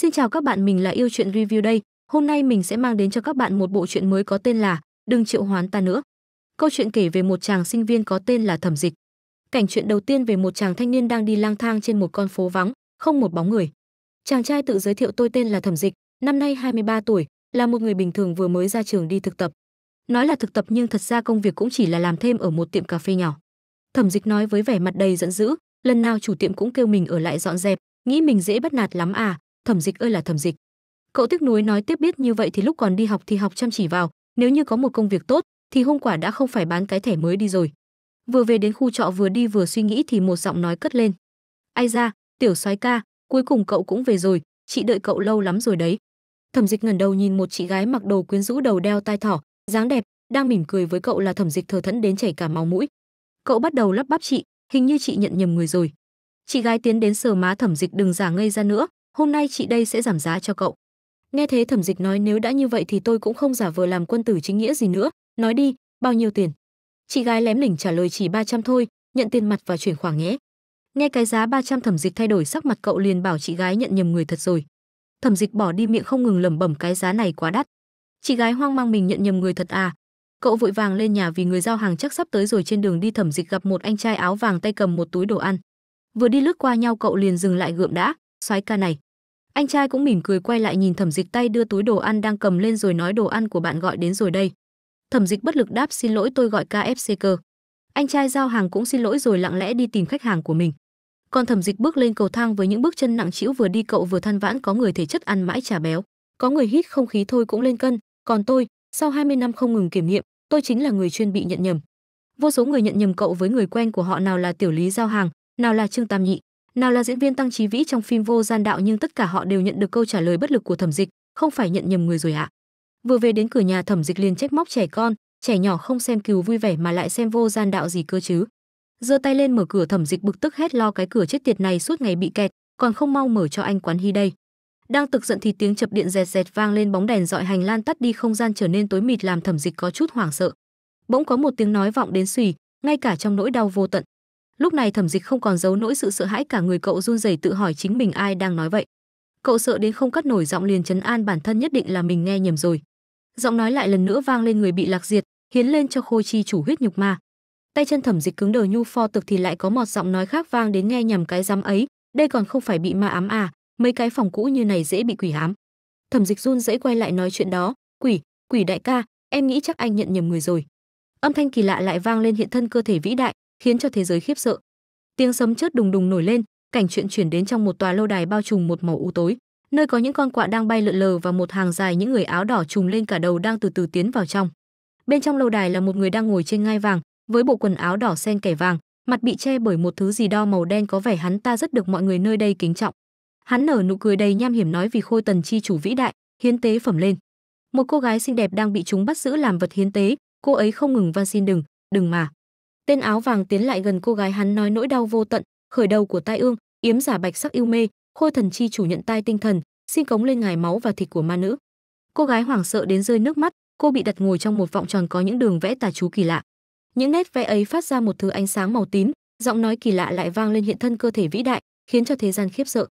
Xin chào các bạn, mình là yêu chuyện review đây. Hôm nay mình sẽ mang đến cho các bạn một bộ truyện mới có tên là Đừng triệu hoán ta nữa. Câu chuyện kể về một chàng sinh viên có tên là Thẩm Dịch. Cảnh chuyện đầu tiên về một chàng thanh niên đang đi lang thang trên một con phố vắng, không một bóng người. Chàng trai tự giới thiệu tôi tên là Thẩm Dịch, năm nay 23 tuổi, là một người bình thường vừa mới ra trường đi thực tập. Nói là thực tập nhưng thật ra công việc cũng chỉ là làm thêm ở một tiệm cà phê nhỏ. Thẩm Dịch nói với vẻ mặt đầy giận dữ, lần nào chủ tiệm cũng kêu mình ở lại dọn dẹp, nghĩ mình dễ bắt nạt lắm à, thẩm dịch ơi là thẩm dịch cậu tiếc nuối nói tiếp biết như vậy thì lúc còn đi học thì học chăm chỉ vào nếu như có một công việc tốt thì hôm quả đã không phải bán cái thẻ mới đi rồi vừa về đến khu trọ vừa đi vừa suy nghĩ thì một giọng nói cất lên ai ra tiểu soái ca cuối cùng cậu cũng về rồi chị đợi cậu lâu lắm rồi đấy thẩm dịch ngẩng đầu nhìn một chị gái mặc đồ quyến rũ đầu đeo tai thỏ dáng đẹp đang mỉm cười với cậu là thẩm dịch thờ thẫn đến chảy cả máu mũi cậu bắt đầu lắp bắp chị hình như chị nhận nhầm người rồi chị gái tiến đến sờ má thẩm dịch đừng giả ngây ra nữa hôm nay chị đây sẽ giảm giá cho cậu nghe thế thẩm dịch nói nếu đã như vậy thì tôi cũng không giả vờ làm quân tử chính nghĩa gì nữa nói đi bao nhiêu tiền chị gái lém lỉnh trả lời chỉ 300 thôi nhận tiền mặt và chuyển khoản nhé nghe cái giá 300 thẩm dịch thay đổi sắc mặt cậu liền bảo chị gái nhận nhầm người thật rồi thẩm dịch bỏ đi miệng không ngừng lẩm bẩm cái giá này quá đắt chị gái hoang mang mình nhận nhầm người thật à cậu vội vàng lên nhà vì người giao hàng chắc sắp tới rồi trên đường đi thẩm dịch gặp một anh trai áo vàng tay cầm một túi đồ ăn vừa đi lướt qua nhau cậu liền dừng lại gượm đã soái ca này anh trai cũng mỉm cười quay lại nhìn Thẩm Dịch tay đưa túi đồ ăn đang cầm lên rồi nói đồ ăn của bạn gọi đến rồi đây. Thẩm Dịch bất lực đáp xin lỗi tôi gọi KFC cơ. Anh trai giao hàng cũng xin lỗi rồi lặng lẽ đi tìm khách hàng của mình. Còn Thẩm Dịch bước lên cầu thang với những bước chân nặng trĩu vừa đi cậu vừa than vãn có người thể chất ăn mãi chả béo, có người hít không khí thôi cũng lên cân, còn tôi, sau 20 năm không ngừng kiểm nghiệm, tôi chính là người chuyên bị nhận nhầm. Vô số người nhận nhầm cậu với người quen của họ nào là tiểu lý giao hàng, nào là Trương Tam Nhị, nào là diễn viên tăng trí vĩ trong phim vô gian đạo nhưng tất cả họ đều nhận được câu trả lời bất lực của thẩm dịch không phải nhận nhầm người rồi ạ à. vừa về đến cửa nhà thẩm dịch liền trách móc trẻ con trẻ nhỏ không xem cứu vui vẻ mà lại xem vô gian đạo gì cơ chứ giơ tay lên mở cửa thẩm dịch bực tức hết lo cái cửa chết tiệt này suốt ngày bị kẹt còn không mau mở cho anh quán hy đây đang tức giận thì tiếng chập điện rẹt rẹt vang lên bóng đèn dọi hành lan tắt đi không gian trở nên tối mịt làm thẩm dịch có chút hoảng sợ bỗng có một tiếng nói vọng đến xùy ngay cả trong nỗi đau vô tận lúc này thẩm dịch không còn giấu nỗi sự sợ hãi cả người cậu run rẩy tự hỏi chính mình ai đang nói vậy cậu sợ đến không cất nổi giọng liền chấn an bản thân nhất định là mình nghe nhầm rồi giọng nói lại lần nữa vang lên người bị lạc diệt hiến lên cho khôi chi chủ huyết nhục ma tay chân thẩm dịch cứng đờ nhu pho tực thì lại có một giọng nói khác vang đến nghe nhầm cái dám ấy đây còn không phải bị ma ám à mấy cái phòng cũ như này dễ bị quỷ ám thẩm dịch run dễ quay lại nói chuyện đó quỷ quỷ đại ca em nghĩ chắc anh nhận nhầm người rồi âm thanh kỳ lạ lại vang lên hiện thân cơ thể vĩ đại khiến cho thế giới khiếp sợ. Tiếng sấm chớp đùng đùng nổi lên, cảnh chuyện chuyển đến trong một tòa lâu đài bao trùm một màu u tối, nơi có những con quạ đang bay lượn lờ và một hàng dài những người áo đỏ trùm lên cả đầu đang từ từ tiến vào trong. Bên trong lâu đài là một người đang ngồi trên ngai vàng, với bộ quần áo đỏ xen kẻ vàng, mặt bị che bởi một thứ gì đó màu đen có vẻ hắn ta rất được mọi người nơi đây kính trọng. Hắn nở nụ cười đầy nham hiểm nói vì Khôi Tần chi chủ vĩ đại, hiến tế phẩm lên. Một cô gái xinh đẹp đang bị chúng bắt giữ làm vật hiến tế, cô ấy không ngừng van xin đừng, đừng mà. Tên áo vàng tiến lại gần cô gái hắn nói nỗi đau vô tận, khởi đầu của tai ương, yếm giả bạch sắc yêu mê, khôi thần chi chủ nhận tai tinh thần, xin cống lên ngài máu và thịt của ma nữ. Cô gái hoảng sợ đến rơi nước mắt, cô bị đặt ngồi trong một vòng tròn có những đường vẽ tà chú kỳ lạ. Những nét vẽ ấy phát ra một thứ ánh sáng màu tím, giọng nói kỳ lạ lại vang lên hiện thân cơ thể vĩ đại, khiến cho thế gian khiếp sợ.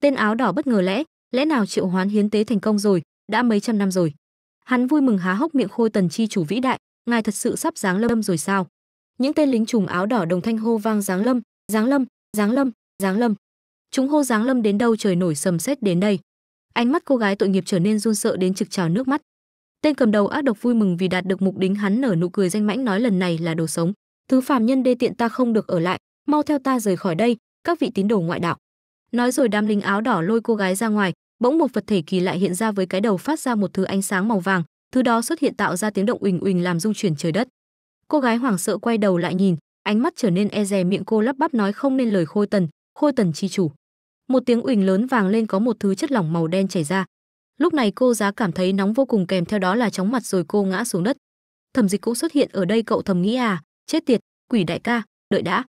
Tên áo đỏ bất ngờ lẽ, lẽ nào Triệu Hoán hiến tế thành công rồi, đã mấy trăm năm rồi. Hắn vui mừng há hốc miệng khôi tần chi chủ vĩ đại, ngài thật sự sắp giáng lâm rồi sao? những tên lính trùm áo đỏ đồng thanh hô vang giáng lâm giáng lâm giáng lâm giáng lâm chúng hô giáng lâm đến đâu trời nổi sầm xét đến đây ánh mắt cô gái tội nghiệp trở nên run sợ đến trực trào nước mắt tên cầm đầu ác độc vui mừng vì đạt được mục đích hắn nở nụ cười danh mãnh nói lần này là đồ sống thứ phàm nhân đê tiện ta không được ở lại mau theo ta rời khỏi đây các vị tín đồ ngoại đạo nói rồi đám lính áo đỏ lôi cô gái ra ngoài bỗng một vật thể kỳ lạ hiện ra với cái đầu phát ra một thứ ánh sáng màu vàng thứ đó xuất hiện tạo ra tiếng động uỳnh uỳnh làm rung chuyển trời đất cô gái hoảng sợ quay đầu lại nhìn ánh mắt trở nên e dè miệng cô lắp bắp nói không nên lời khôi tần khôi tần chi chủ một tiếng uỳnh lớn vàng lên có một thứ chất lỏng màu đen chảy ra lúc này cô giá cảm thấy nóng vô cùng kèm theo đó là chóng mặt rồi cô ngã xuống đất thẩm dịch cũng xuất hiện ở đây cậu thầm nghĩ à chết tiệt quỷ đại ca đợi đã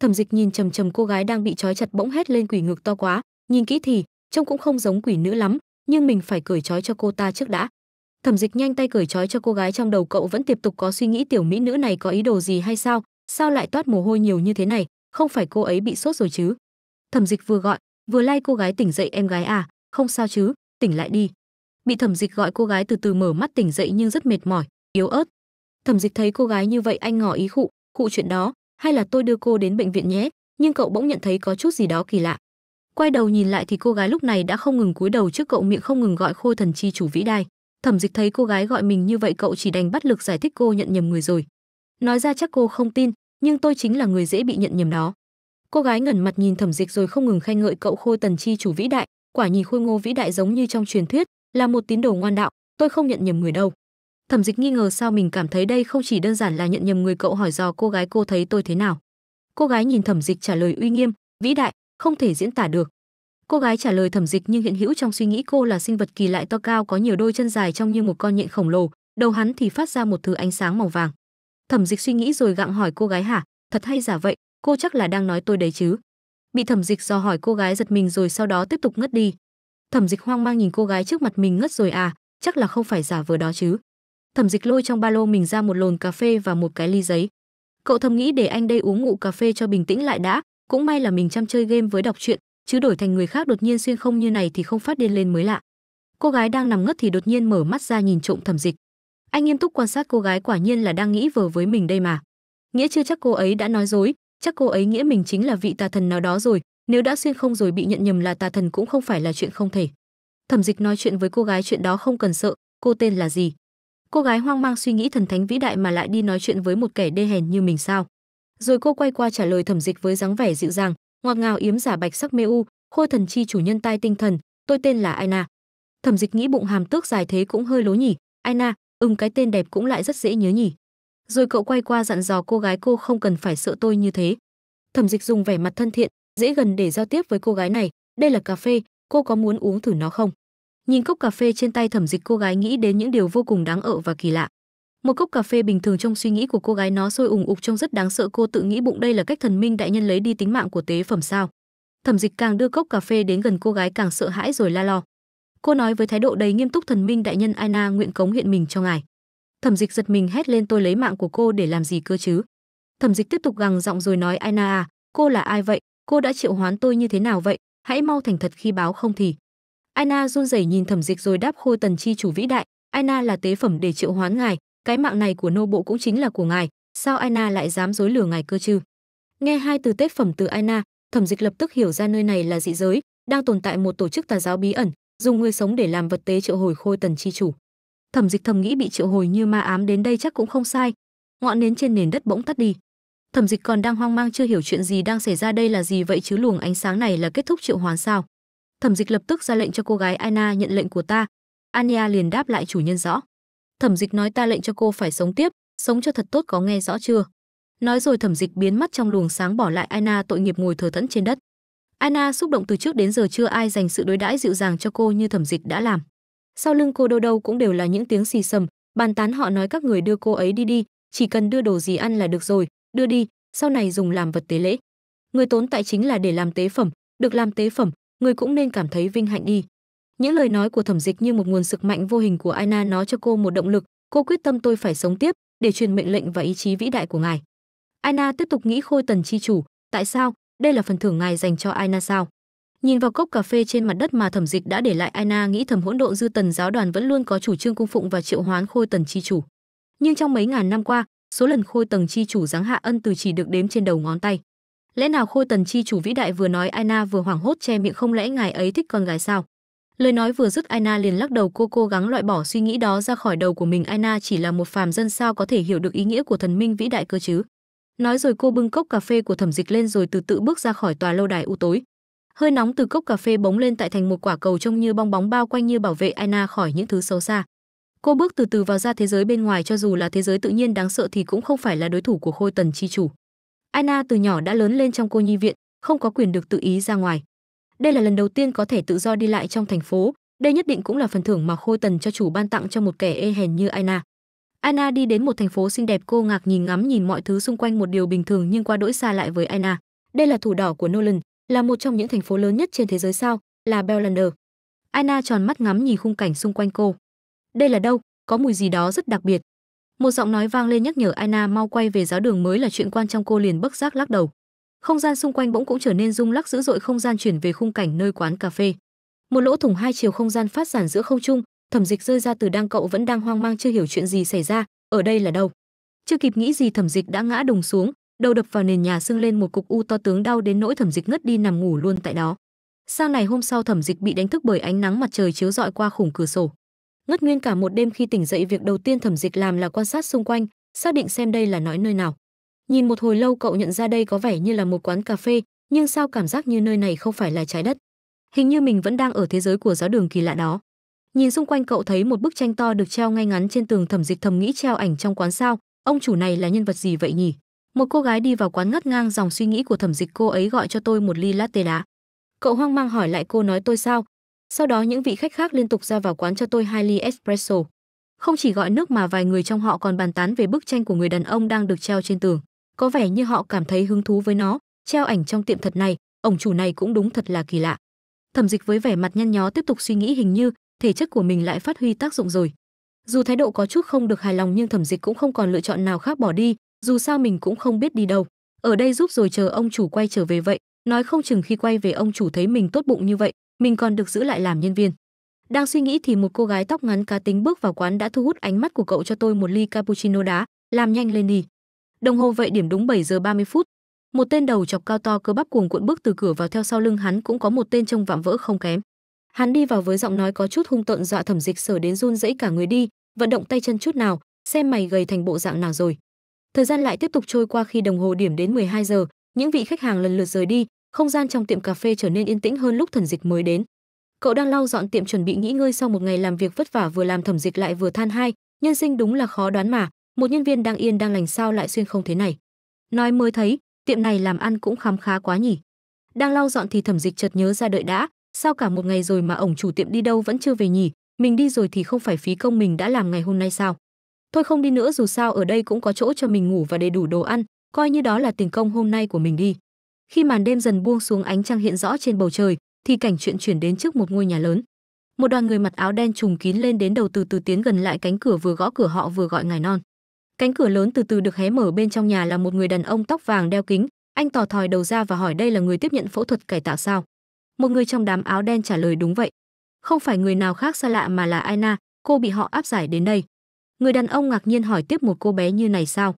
thẩm dịch nhìn trầm trầm cô gái đang bị trói chặt bỗng hét lên quỷ ngực to quá nhìn kỹ thì trông cũng không giống quỷ nữ lắm nhưng mình phải cởi trói cho cô ta trước đã thẩm dịch nhanh tay cởi trói cho cô gái trong đầu cậu vẫn tiếp tục có suy nghĩ tiểu mỹ nữ này có ý đồ gì hay sao sao lại toát mồ hôi nhiều như thế này không phải cô ấy bị sốt rồi chứ thẩm dịch vừa gọi vừa lay cô gái tỉnh dậy em gái à không sao chứ tỉnh lại đi bị thẩm dịch gọi cô gái từ từ mở mắt tỉnh dậy nhưng rất mệt mỏi yếu ớt thẩm dịch thấy cô gái như vậy anh ngỏ ý khụ khụ chuyện đó hay là tôi đưa cô đến bệnh viện nhé nhưng cậu bỗng nhận thấy có chút gì đó kỳ lạ quay đầu nhìn lại thì cô gái lúc này đã không ngừng cúi đầu trước cậu miệng không ngừng gọi khôi thần chi chủ vĩ đai Thẩm Dịch thấy cô gái gọi mình như vậy cậu chỉ đành bắt lực giải thích cô nhận nhầm người rồi. Nói ra chắc cô không tin, nhưng tôi chính là người dễ bị nhận nhầm đó. Cô gái ngẩn mặt nhìn Thẩm Dịch rồi không ngừng khen ngợi cậu Khôi Tần Chi chủ vĩ đại, quả nhìn Khôi Ngô vĩ đại giống như trong truyền thuyết, là một tín đồ ngoan đạo, tôi không nhận nhầm người đâu. Thẩm Dịch nghi ngờ sao mình cảm thấy đây không chỉ đơn giản là nhận nhầm người cậu hỏi dò cô gái cô thấy tôi thế nào. Cô gái nhìn Thẩm Dịch trả lời uy nghiêm, vĩ đại, không thể diễn tả được, cô gái trả lời thẩm dịch nhưng hiện hữu trong suy nghĩ cô là sinh vật kỳ lạ to cao có nhiều đôi chân dài trông như một con nhện khổng lồ đầu hắn thì phát ra một thứ ánh sáng màu vàng thẩm dịch suy nghĩ rồi gặng hỏi cô gái hả thật hay giả vậy cô chắc là đang nói tôi đấy chứ bị thẩm dịch do hỏi cô gái giật mình rồi sau đó tiếp tục ngất đi thẩm dịch hoang mang nhìn cô gái trước mặt mình ngất rồi à chắc là không phải giả vờ đó chứ thẩm dịch lôi trong ba lô mình ra một lồn cà phê và một cái ly giấy cậu thầm nghĩ để anh đây uống ngụ cà phê cho bình tĩnh lại đã cũng may là mình chăm chơi game với đọc truyện chứ đổi thành người khác đột nhiên xuyên không như này thì không phát điên lên mới lạ cô gái đang nằm ngất thì đột nhiên mở mắt ra nhìn trộm thẩm dịch anh nghiêm túc quan sát cô gái quả nhiên là đang nghĩ vờ với mình đây mà nghĩa chưa chắc cô ấy đã nói dối chắc cô ấy nghĩa mình chính là vị tà thần nào đó rồi nếu đã xuyên không rồi bị nhận nhầm là tà thần cũng không phải là chuyện không thể thẩm dịch nói chuyện với cô gái chuyện đó không cần sợ cô tên là gì cô gái hoang mang suy nghĩ thần thánh vĩ đại mà lại đi nói chuyện với một kẻ đê hèn như mình sao rồi cô quay qua trả lời thẩm dịch với dáng vẻ dịu dàng ngọt ngào yếm giả bạch sắc mê u khôi thần chi chủ nhân tai tinh thần tôi tên là aina thẩm dịch nghĩ bụng hàm tước dài thế cũng hơi lố nhỉ aina ưng cái tên đẹp cũng lại rất dễ nhớ nhỉ rồi cậu quay qua dặn dò cô gái cô không cần phải sợ tôi như thế thẩm dịch dùng vẻ mặt thân thiện dễ gần để giao tiếp với cô gái này đây là cà phê cô có muốn uống thử nó không nhìn cốc cà phê trên tay thẩm dịch cô gái nghĩ đến những điều vô cùng đáng ợ và kỳ lạ một cốc cà phê bình thường trong suy nghĩ của cô gái nó sôi ủng ục trông rất đáng sợ cô tự nghĩ bụng đây là cách thần minh đại nhân lấy đi tính mạng của tế phẩm sao thẩm dịch càng đưa cốc cà phê đến gần cô gái càng sợ hãi rồi la lo cô nói với thái độ đầy nghiêm túc thần minh đại nhân aina nguyện cống hiện mình cho ngài thẩm dịch giật mình hét lên tôi lấy mạng của cô để làm gì cơ chứ thẩm dịch tiếp tục gằn giọng rồi nói aina à cô là ai vậy cô đã triệu hoán tôi như thế nào vậy hãy mau thành thật khi báo không thì aina run rẩy nhìn thẩm dịch rồi đáp khôi tần chi chủ vĩ đại aina là tế phẩm để triệu hoán ngài cái mạng này của nô bộ cũng chính là của ngài sao aina lại dám dối lừa ngài cơ chứ nghe hai từ tết phẩm từ aina thẩm dịch lập tức hiểu ra nơi này là dị giới đang tồn tại một tổ chức tà giáo bí ẩn dùng người sống để làm vật tế triệu hồi khôi tần chi chủ thẩm dịch thầm nghĩ bị triệu hồi như ma ám đến đây chắc cũng không sai ngọn nến trên nền đất bỗng tắt đi thẩm dịch còn đang hoang mang chưa hiểu chuyện gì đang xảy ra đây là gì vậy chứ luồng ánh sáng này là kết thúc triệu hoán sao thẩm dịch lập tức ra lệnh cho cô gái aina nhận lệnh của ta ania liền đáp lại chủ nhân rõ Thẩm Dịch nói ta lệnh cho cô phải sống tiếp, sống cho thật tốt có nghe rõ chưa? Nói rồi Thẩm Dịch biến mất trong luồng sáng bỏ lại Anna tội nghiệp ngồi thờ thẫn trên đất. Anna xúc động từ trước đến giờ chưa ai dành sự đối đãi dịu dàng cho cô như thẩm dịch đã làm. Sau lưng cô đâu đâu cũng đều là những tiếng xì xầm, bàn tán họ nói các người đưa cô ấy đi đi, chỉ cần đưa đồ gì ăn là được rồi, đưa đi, sau này dùng làm vật tế lễ. Người tốn tại chính là để làm tế phẩm, được làm tế phẩm, người cũng nên cảm thấy vinh hạnh đi. Những lời nói của thẩm dịch như một nguồn sức mạnh vô hình của Aina nói cho cô một động lực, cô quyết tâm tôi phải sống tiếp để truyền mệnh lệnh và ý chí vĩ đại của ngài. Aina tiếp tục nghĩ khôi tần chi chủ, tại sao? Đây là phần thưởng ngài dành cho Aina sao? Nhìn vào cốc cà phê trên mặt đất mà thẩm dịch đã để lại Aina nghĩ thầm hỗn độn dư tần giáo đoàn vẫn luôn có chủ trương cung phụng và triệu hoán khôi tần chi chủ. Nhưng trong mấy ngàn năm qua, số lần khôi tần chi chủ giáng hạ ân từ chỉ được đếm trên đầu ngón tay. Lẽ nào khôi tần chi chủ vĩ đại vừa nói Aina vừa hoảng hốt che miệng không lẽ ngài ấy thích con gái sao? Lời nói vừa dứt Aina liền lắc đầu cô cố gắng loại bỏ suy nghĩ đó ra khỏi đầu của mình Aina chỉ là một phàm dân sao có thể hiểu được ý nghĩa của thần minh vĩ đại cơ chứ. Nói rồi cô bưng cốc cà phê của thẩm dịch lên rồi từ tự bước ra khỏi tòa lâu đài u tối. Hơi nóng từ cốc cà phê bóng lên tại thành một quả cầu trông như bong bóng bao quanh như bảo vệ Aina khỏi những thứ xấu xa. Cô bước từ từ vào ra thế giới bên ngoài cho dù là thế giới tự nhiên đáng sợ thì cũng không phải là đối thủ của khôi tần chi chủ. Aina từ nhỏ đã lớn lên trong cô nhi viện, không có quyền được tự ý ra ngoài. Đây là lần đầu tiên có thể tự do đi lại trong thành phố, đây nhất định cũng là phần thưởng mà Khôi Tần cho chủ ban tặng cho một kẻ ê hèn như Anna. Anna đi đến một thành phố xinh đẹp cô ngạc nhìn ngắm nhìn mọi thứ xung quanh một điều bình thường nhưng qua đỗi xa lại với Anna. Đây là thủ đỏ của Nolan, là một trong những thành phố lớn nhất trên thế giới sao, là Bellander. Anna tròn mắt ngắm nhìn khung cảnh xung quanh cô. Đây là đâu, có mùi gì đó rất đặc biệt. Một giọng nói vang lên nhắc nhở Anna mau quay về giáo đường mới là chuyện quan trọng. cô liền bất giác lắc đầu không gian xung quanh bỗng cũng trở nên rung lắc dữ dội không gian chuyển về khung cảnh nơi quán cà phê một lỗ thủng hai chiều không gian phát giản giữa không trung thẩm dịch rơi ra từ đang cậu vẫn đang hoang mang chưa hiểu chuyện gì xảy ra ở đây là đâu chưa kịp nghĩ gì thẩm dịch đã ngã đùng xuống đầu đập vào nền nhà sưng lên một cục u to tướng đau đến nỗi thẩm dịch ngất đi nằm ngủ luôn tại đó sau này hôm sau thẩm dịch bị đánh thức bởi ánh nắng mặt trời chiếu rọi qua khủng cửa sổ ngất nguyên cả một đêm khi tỉnh dậy việc đầu tiên thẩm dịch làm là quan sát xung quanh xác định xem đây là nói nơi nào Nhìn một hồi lâu cậu nhận ra đây có vẻ như là một quán cà phê, nhưng sao cảm giác như nơi này không phải là trái đất. Hình như mình vẫn đang ở thế giới của giáo đường kỳ lạ đó. Nhìn xung quanh cậu thấy một bức tranh to được treo ngay ngắn trên tường thẩm dịch thầm nghĩ treo ảnh trong quán sao, ông chủ này là nhân vật gì vậy nhỉ? Một cô gái đi vào quán ngắt ngang dòng suy nghĩ của thẩm dịch cô ấy gọi cho tôi một ly latte đá. Cậu hoang mang hỏi lại cô nói tôi sao? Sau đó những vị khách khác liên tục ra vào quán cho tôi hai ly espresso. Không chỉ gọi nước mà vài người trong họ còn bàn tán về bức tranh của người đàn ông đang được treo trên tường có vẻ như họ cảm thấy hứng thú với nó, treo ảnh trong tiệm thật này, ổng chủ này cũng đúng thật là kỳ lạ. Thẩm Dịch với vẻ mặt nhăn nhó tiếp tục suy nghĩ hình như thể chất của mình lại phát huy tác dụng rồi. Dù thái độ có chút không được hài lòng nhưng Thẩm Dịch cũng không còn lựa chọn nào khác bỏ đi, dù sao mình cũng không biết đi đâu, ở đây giúp rồi chờ ông chủ quay trở về vậy, nói không chừng khi quay về ông chủ thấy mình tốt bụng như vậy, mình còn được giữ lại làm nhân viên. Đang suy nghĩ thì một cô gái tóc ngắn cá tính bước vào quán đã thu hút ánh mắt của cậu cho tôi một ly cappuccino đá, làm nhanh lên đi. Đồng hồ vậy điểm đúng 7 giờ 30 phút. Một tên đầu chọc cao to cơ bắp cuồng cuộn bước từ cửa vào theo sau lưng hắn cũng có một tên trông vạm vỡ không kém. Hắn đi vào với giọng nói có chút hung tợn dọa Thẩm Dịch Sở đến run rẩy cả người đi, vận động tay chân chút nào, xem mày gầy thành bộ dạng nào rồi. Thời gian lại tiếp tục trôi qua khi đồng hồ điểm đến 12 giờ, những vị khách hàng lần lượt rời đi, không gian trong tiệm cà phê trở nên yên tĩnh hơn lúc Thẩm Dịch mới đến. Cậu đang lau dọn tiệm chuẩn bị nghỉ ngơi sau một ngày làm việc vất vả vừa làm Thẩm Dịch lại vừa than hai, nhân sinh đúng là khó đoán mà, một nhân viên đang yên đang lành sao lại xuyên không thế này nói mới thấy tiệm này làm ăn cũng khám khá quá nhỉ đang lau dọn thì thẩm dịch chợt nhớ ra đợi đã sao cả một ngày rồi mà ổng chủ tiệm đi đâu vẫn chưa về nhỉ mình đi rồi thì không phải phí công mình đã làm ngày hôm nay sao thôi không đi nữa dù sao ở đây cũng có chỗ cho mình ngủ và đầy đủ đồ ăn coi như đó là tiền công hôm nay của mình đi khi màn đêm dần buông xuống ánh trăng hiện rõ trên bầu trời thì cảnh chuyện chuyển đến trước một ngôi nhà lớn một đoàn người mặc áo đen trùng kín lên đến đầu từ từ tiến gần lại cánh cửa vừa gõ cửa họ vừa gọi ngài non Cánh cửa lớn từ từ được hé mở bên trong nhà là một người đàn ông tóc vàng đeo kính, anh tò thòi đầu ra và hỏi đây là người tiếp nhận phẫu thuật cải tạo sao? Một người trong đám áo đen trả lời đúng vậy. Không phải người nào khác xa lạ mà là Aina, cô bị họ áp giải đến đây. Người đàn ông ngạc nhiên hỏi tiếp một cô bé như này sao?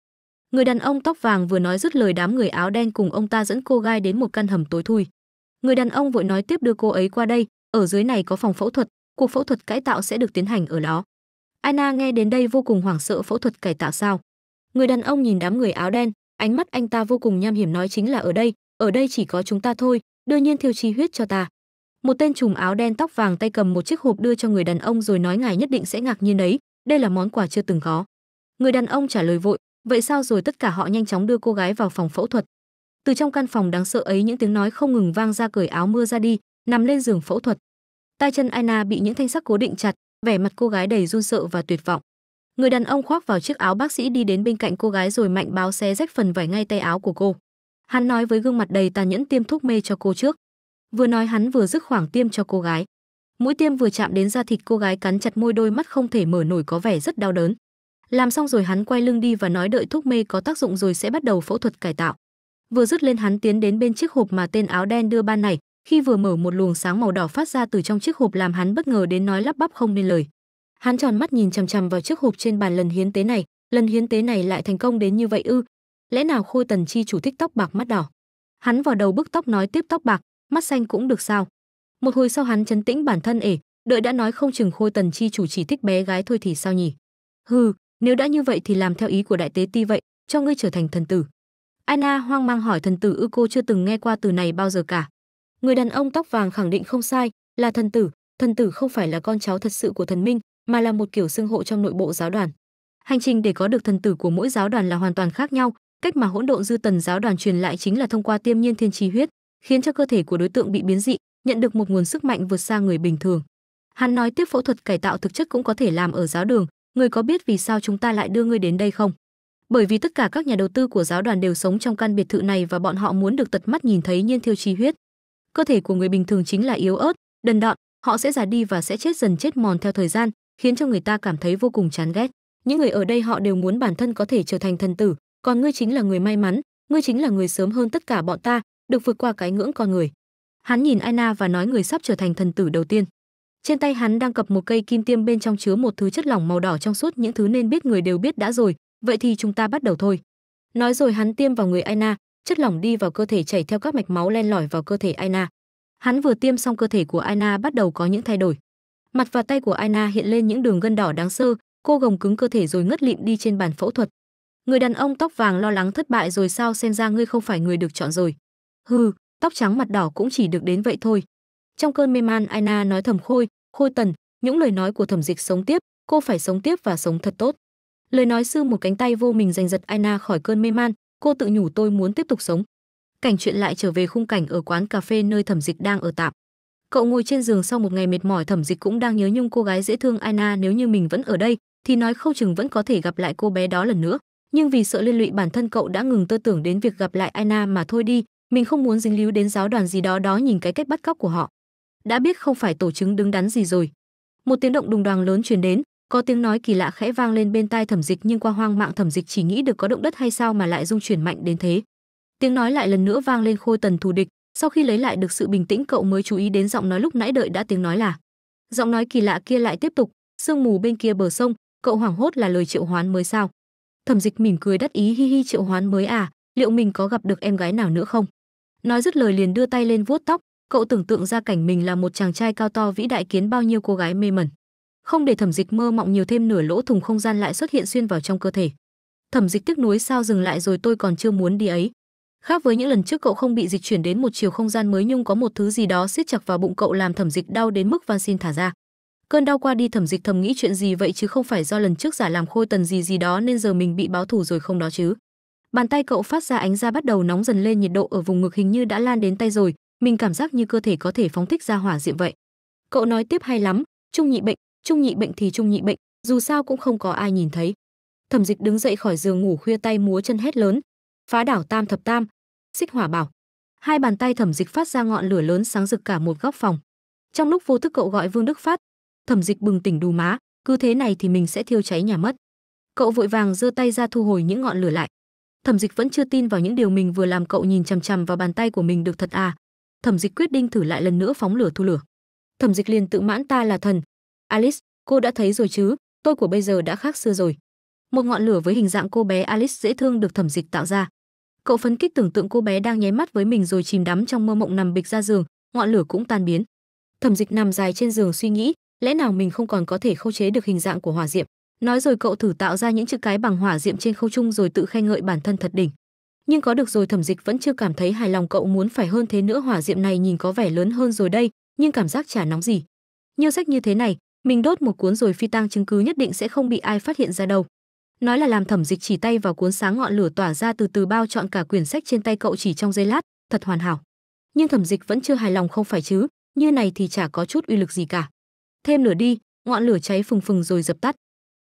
Người đàn ông tóc vàng vừa nói dứt lời đám người áo đen cùng ông ta dẫn cô gái đến một căn hầm tối thui. Người đàn ông vội nói tiếp đưa cô ấy qua đây, ở dưới này có phòng phẫu thuật, cuộc phẫu thuật cải tạo sẽ được tiến hành ở đó. Anna nghe đến đây vô cùng hoảng sợ phẫu thuật cải tạo sao? Người đàn ông nhìn đám người áo đen, ánh mắt anh ta vô cùng nham hiểm nói chính là ở đây, ở đây chỉ có chúng ta thôi, đưa nhiên thiêu chi huyết cho ta. Một tên trùm áo đen tóc vàng tay cầm một chiếc hộp đưa cho người đàn ông rồi nói ngài nhất định sẽ ngạc nhiên đấy, đây là món quà chưa từng có. Người đàn ông trả lời vội, vậy sao rồi tất cả họ nhanh chóng đưa cô gái vào phòng phẫu thuật. Từ trong căn phòng đáng sợ ấy những tiếng nói không ngừng vang ra cởi áo mưa ra đi, nằm lên giường phẫu thuật. Tay chân Aina bị những thanh sắt cố định chặt, vẻ mặt cô gái đầy run sợ và tuyệt vọng. Người đàn ông khoác vào chiếc áo bác sĩ đi đến bên cạnh cô gái rồi mạnh báo xé rách phần vải ngay tay áo của cô. Hắn nói với gương mặt đầy tàn nhẫn tiêm thuốc mê cho cô trước. Vừa nói hắn vừa dứt khoảng tiêm cho cô gái. Mũi tiêm vừa chạm đến da thịt cô gái cắn chặt môi đôi mắt không thể mở nổi có vẻ rất đau đớn. Làm xong rồi hắn quay lưng đi và nói đợi thuốc mê có tác dụng rồi sẽ bắt đầu phẫu thuật cải tạo. Vừa dứt lên hắn tiến đến bên chiếc hộp mà tên áo đen đưa ban này, khi vừa mở một luồng sáng màu đỏ phát ra từ trong chiếc hộp làm hắn bất ngờ đến nói lắp bắp không nên lời. Hắn tròn mắt nhìn chằm chằm vào chiếc hộp trên bàn lần hiến tế này, lần hiến tế này lại thành công đến như vậy ư? Lẽ nào Khôi Tần Chi chủ thích tóc bạc mắt đỏ? Hắn vào đầu bức tóc nói tiếp tóc bạc, mắt xanh cũng được sao? Một hồi sau hắn chấn tĩnh bản thân ể, đợi đã nói không chừng Khôi Tần Chi chủ chỉ thích bé gái thôi thì sao nhỉ? Hừ, nếu đã như vậy thì làm theo ý của đại tế ti vậy, cho ngươi trở thành thần tử. Anna hoang mang hỏi thần tử ư cô chưa từng nghe qua từ này bao giờ cả người đàn ông tóc vàng khẳng định không sai là thần tử thần tử không phải là con cháu thật sự của thần minh mà là một kiểu xưng hộ trong nội bộ giáo đoàn hành trình để có được thần tử của mỗi giáo đoàn là hoàn toàn khác nhau cách mà hỗn độn dư tần giáo đoàn truyền lại chính là thông qua tiêm nhiên thiên trí huyết khiến cho cơ thể của đối tượng bị biến dị nhận được một nguồn sức mạnh vượt xa người bình thường hắn nói tiếp phẫu thuật cải tạo thực chất cũng có thể làm ở giáo đường người có biết vì sao chúng ta lại đưa ngươi đến đây không bởi vì tất cả các nhà đầu tư của giáo đoàn đều sống trong căn biệt thự này và bọn họ muốn được tật mắt nhìn thấy nhiên thiêu chi huyết cơ thể của người bình thường chính là yếu ớt đần đọn họ sẽ già đi và sẽ chết dần chết mòn theo thời gian khiến cho người ta cảm thấy vô cùng chán ghét những người ở đây họ đều muốn bản thân có thể trở thành thần tử còn ngươi chính là người may mắn ngươi chính là người sớm hơn tất cả bọn ta được vượt qua cái ngưỡng con người hắn nhìn aina và nói người sắp trở thành thần tử đầu tiên trên tay hắn đang cầm một cây kim tiêm bên trong chứa một thứ chất lỏng màu đỏ trong suốt những thứ nên biết người đều biết đã rồi vậy thì chúng ta bắt đầu thôi nói rồi hắn tiêm vào người aina chất lỏng đi vào cơ thể chảy theo các mạch máu len lỏi vào cơ thể Aina. Hắn vừa tiêm xong cơ thể của Aina bắt đầu có những thay đổi. Mặt và tay của Aina hiện lên những đường gân đỏ đáng sơ, cô gồng cứng cơ thể rồi ngất lịm đi trên bàn phẫu thuật. Người đàn ông tóc vàng lo lắng thất bại rồi sao xem ra ngươi không phải người được chọn rồi. Hừ, tóc trắng mặt đỏ cũng chỉ được đến vậy thôi. Trong cơn mê man Aina nói thầm khôi, khôi tần, những lời nói của thẩm dịch sống tiếp, cô phải sống tiếp và sống thật tốt. Lời nói sư một cánh tay vô mình giành giật Aina khỏi cơn mê man, cô tự nhủ tôi muốn tiếp tục sống. Cảnh chuyện lại trở về khung cảnh ở quán cà phê nơi thẩm dịch đang ở tạm. Cậu ngồi trên giường sau một ngày mệt mỏi thẩm dịch cũng đang nhớ nhung cô gái dễ thương Aina nếu như mình vẫn ở đây thì nói không chừng vẫn có thể gặp lại cô bé đó lần nữa. Nhưng vì sợ liên lụy bản thân cậu đã ngừng tơ tưởng đến việc gặp lại Aina mà thôi đi, mình không muốn dính líu đến giáo đoàn gì đó đó nhìn cái cách bắt cóc của họ. Đã biết không phải tổ chứng đứng đắn gì rồi. Một tiếng động đùng đoàng lớn truyền đến, có tiếng nói kỳ lạ khẽ vang lên bên tai thẩm dịch nhưng qua hoang mạng thẩm dịch chỉ nghĩ được có động đất hay sao mà lại rung chuyển mạnh đến thế tiếng nói lại lần nữa vang lên khôi tần thù địch sau khi lấy lại được sự bình tĩnh cậu mới chú ý đến giọng nói lúc nãy đợi đã tiếng nói là giọng nói kỳ lạ kia lại tiếp tục sương mù bên kia bờ sông cậu hoảng hốt là lời triệu hoán mới sao thẩm dịch mỉm cười đắc ý hi hi triệu hoán mới à liệu mình có gặp được em gái nào nữa không nói dứt lời liền đưa tay lên vuốt tóc cậu tưởng tượng ra cảnh mình là một chàng trai cao to vĩ đại kiến bao nhiêu cô gái mê mẩn không để thẩm dịch mơ mộng nhiều thêm nửa lỗ thùng không gian lại xuất hiện xuyên vào trong cơ thể thẩm dịch tiếc nuối sao dừng lại rồi tôi còn chưa muốn đi ấy khác với những lần trước cậu không bị dịch chuyển đến một chiều không gian mới nhưng có một thứ gì đó siết chặt vào bụng cậu làm thẩm dịch đau đến mức van xin thả ra cơn đau qua đi thẩm dịch thầm nghĩ chuyện gì vậy chứ không phải do lần trước giả làm khôi tần gì gì đó nên giờ mình bị báo thù rồi không đó chứ bàn tay cậu phát ra ánh ra bắt đầu nóng dần lên nhiệt độ ở vùng ngực hình như đã lan đến tay rồi mình cảm giác như cơ thể có thể phóng thích ra hỏa diệm vậy cậu nói tiếp hay lắm trung nhị bệnh trung nhị bệnh thì trung nhị bệnh dù sao cũng không có ai nhìn thấy thẩm dịch đứng dậy khỏi giường ngủ khuya tay múa chân hét lớn phá đảo tam thập tam xích hỏa bảo hai bàn tay thẩm dịch phát ra ngọn lửa lớn sáng rực cả một góc phòng trong lúc vô thức cậu gọi vương đức phát thẩm dịch bừng tỉnh đù má cứ thế này thì mình sẽ thiêu cháy nhà mất cậu vội vàng giơ tay ra thu hồi những ngọn lửa lại thẩm dịch vẫn chưa tin vào những điều mình vừa làm cậu nhìn chằm chằm vào bàn tay của mình được thật à thẩm dịch quyết định thử lại lần nữa phóng lửa thu lửa thẩm dịch liền tự mãn ta là thần alice cô đã thấy rồi chứ tôi của bây giờ đã khác xưa rồi một ngọn lửa với hình dạng cô bé alice dễ thương được thẩm dịch tạo ra cậu phấn kích tưởng tượng cô bé đang nháy mắt với mình rồi chìm đắm trong mơ mộng nằm bịch ra giường ngọn lửa cũng tan biến thẩm dịch nằm dài trên giường suy nghĩ lẽ nào mình không còn có thể khâu chế được hình dạng của hỏa diệm nói rồi cậu thử tạo ra những chữ cái bằng hỏa diệm trên khâu trung rồi tự khen ngợi bản thân thật đỉnh nhưng có được rồi thẩm dịch vẫn chưa cảm thấy hài lòng cậu muốn phải hơn thế nữa hỏa diệm này nhìn có vẻ lớn hơn rồi đây nhưng cảm giác chả nóng gì nhiều sách như thế này mình đốt một cuốn rồi phi tang chứng cứ nhất định sẽ không bị ai phát hiện ra đâu nói là làm thẩm dịch chỉ tay vào cuốn sáng ngọn lửa tỏa ra từ từ bao trọn cả quyển sách trên tay cậu chỉ trong giây lát thật hoàn hảo nhưng thẩm dịch vẫn chưa hài lòng không phải chứ như này thì chả có chút uy lực gì cả thêm lửa đi ngọn lửa cháy phừng phừng rồi dập tắt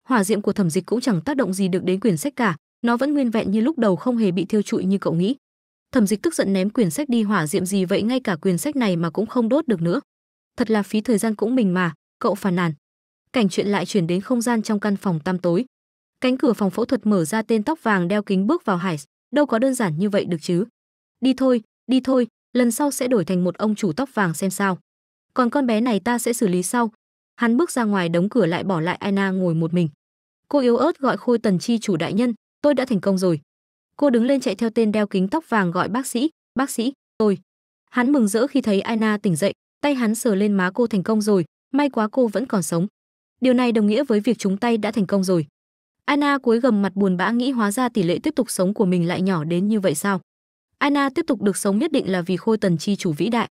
hỏa diệm của thẩm dịch cũng chẳng tác động gì được đến quyển sách cả nó vẫn nguyên vẹn như lúc đầu không hề bị thiêu trụi như cậu nghĩ thẩm dịch tức giận ném quyển sách đi hỏa diệm gì vậy ngay cả quyển sách này mà cũng không đốt được nữa thật là phí thời gian cũng mình mà cậu phàn nàn. Cảnh chuyện lại chuyển đến không gian trong căn phòng tăm tối. Cánh cửa phòng phẫu thuật mở ra tên tóc vàng đeo kính bước vào Hải, đâu có đơn giản như vậy được chứ. Đi thôi, đi thôi, lần sau sẽ đổi thành một ông chủ tóc vàng xem sao. Còn con bé này ta sẽ xử lý sau. Hắn bước ra ngoài đóng cửa lại bỏ lại Aina ngồi một mình. Cô yếu ớt gọi Khôi Tần Chi chủ đại nhân, tôi đã thành công rồi. Cô đứng lên chạy theo tên đeo kính tóc vàng gọi bác sĩ, bác sĩ, tôi. Hắn mừng rỡ khi thấy Aina tỉnh dậy, tay hắn sờ lên má cô thành công rồi, may quá cô vẫn còn sống điều này đồng nghĩa với việc chúng tay đã thành công rồi anna cúi gầm mặt buồn bã nghĩ hóa ra tỷ lệ tiếp tục sống của mình lại nhỏ đến như vậy sao anna tiếp tục được sống nhất định là vì khôi tần chi chủ vĩ đại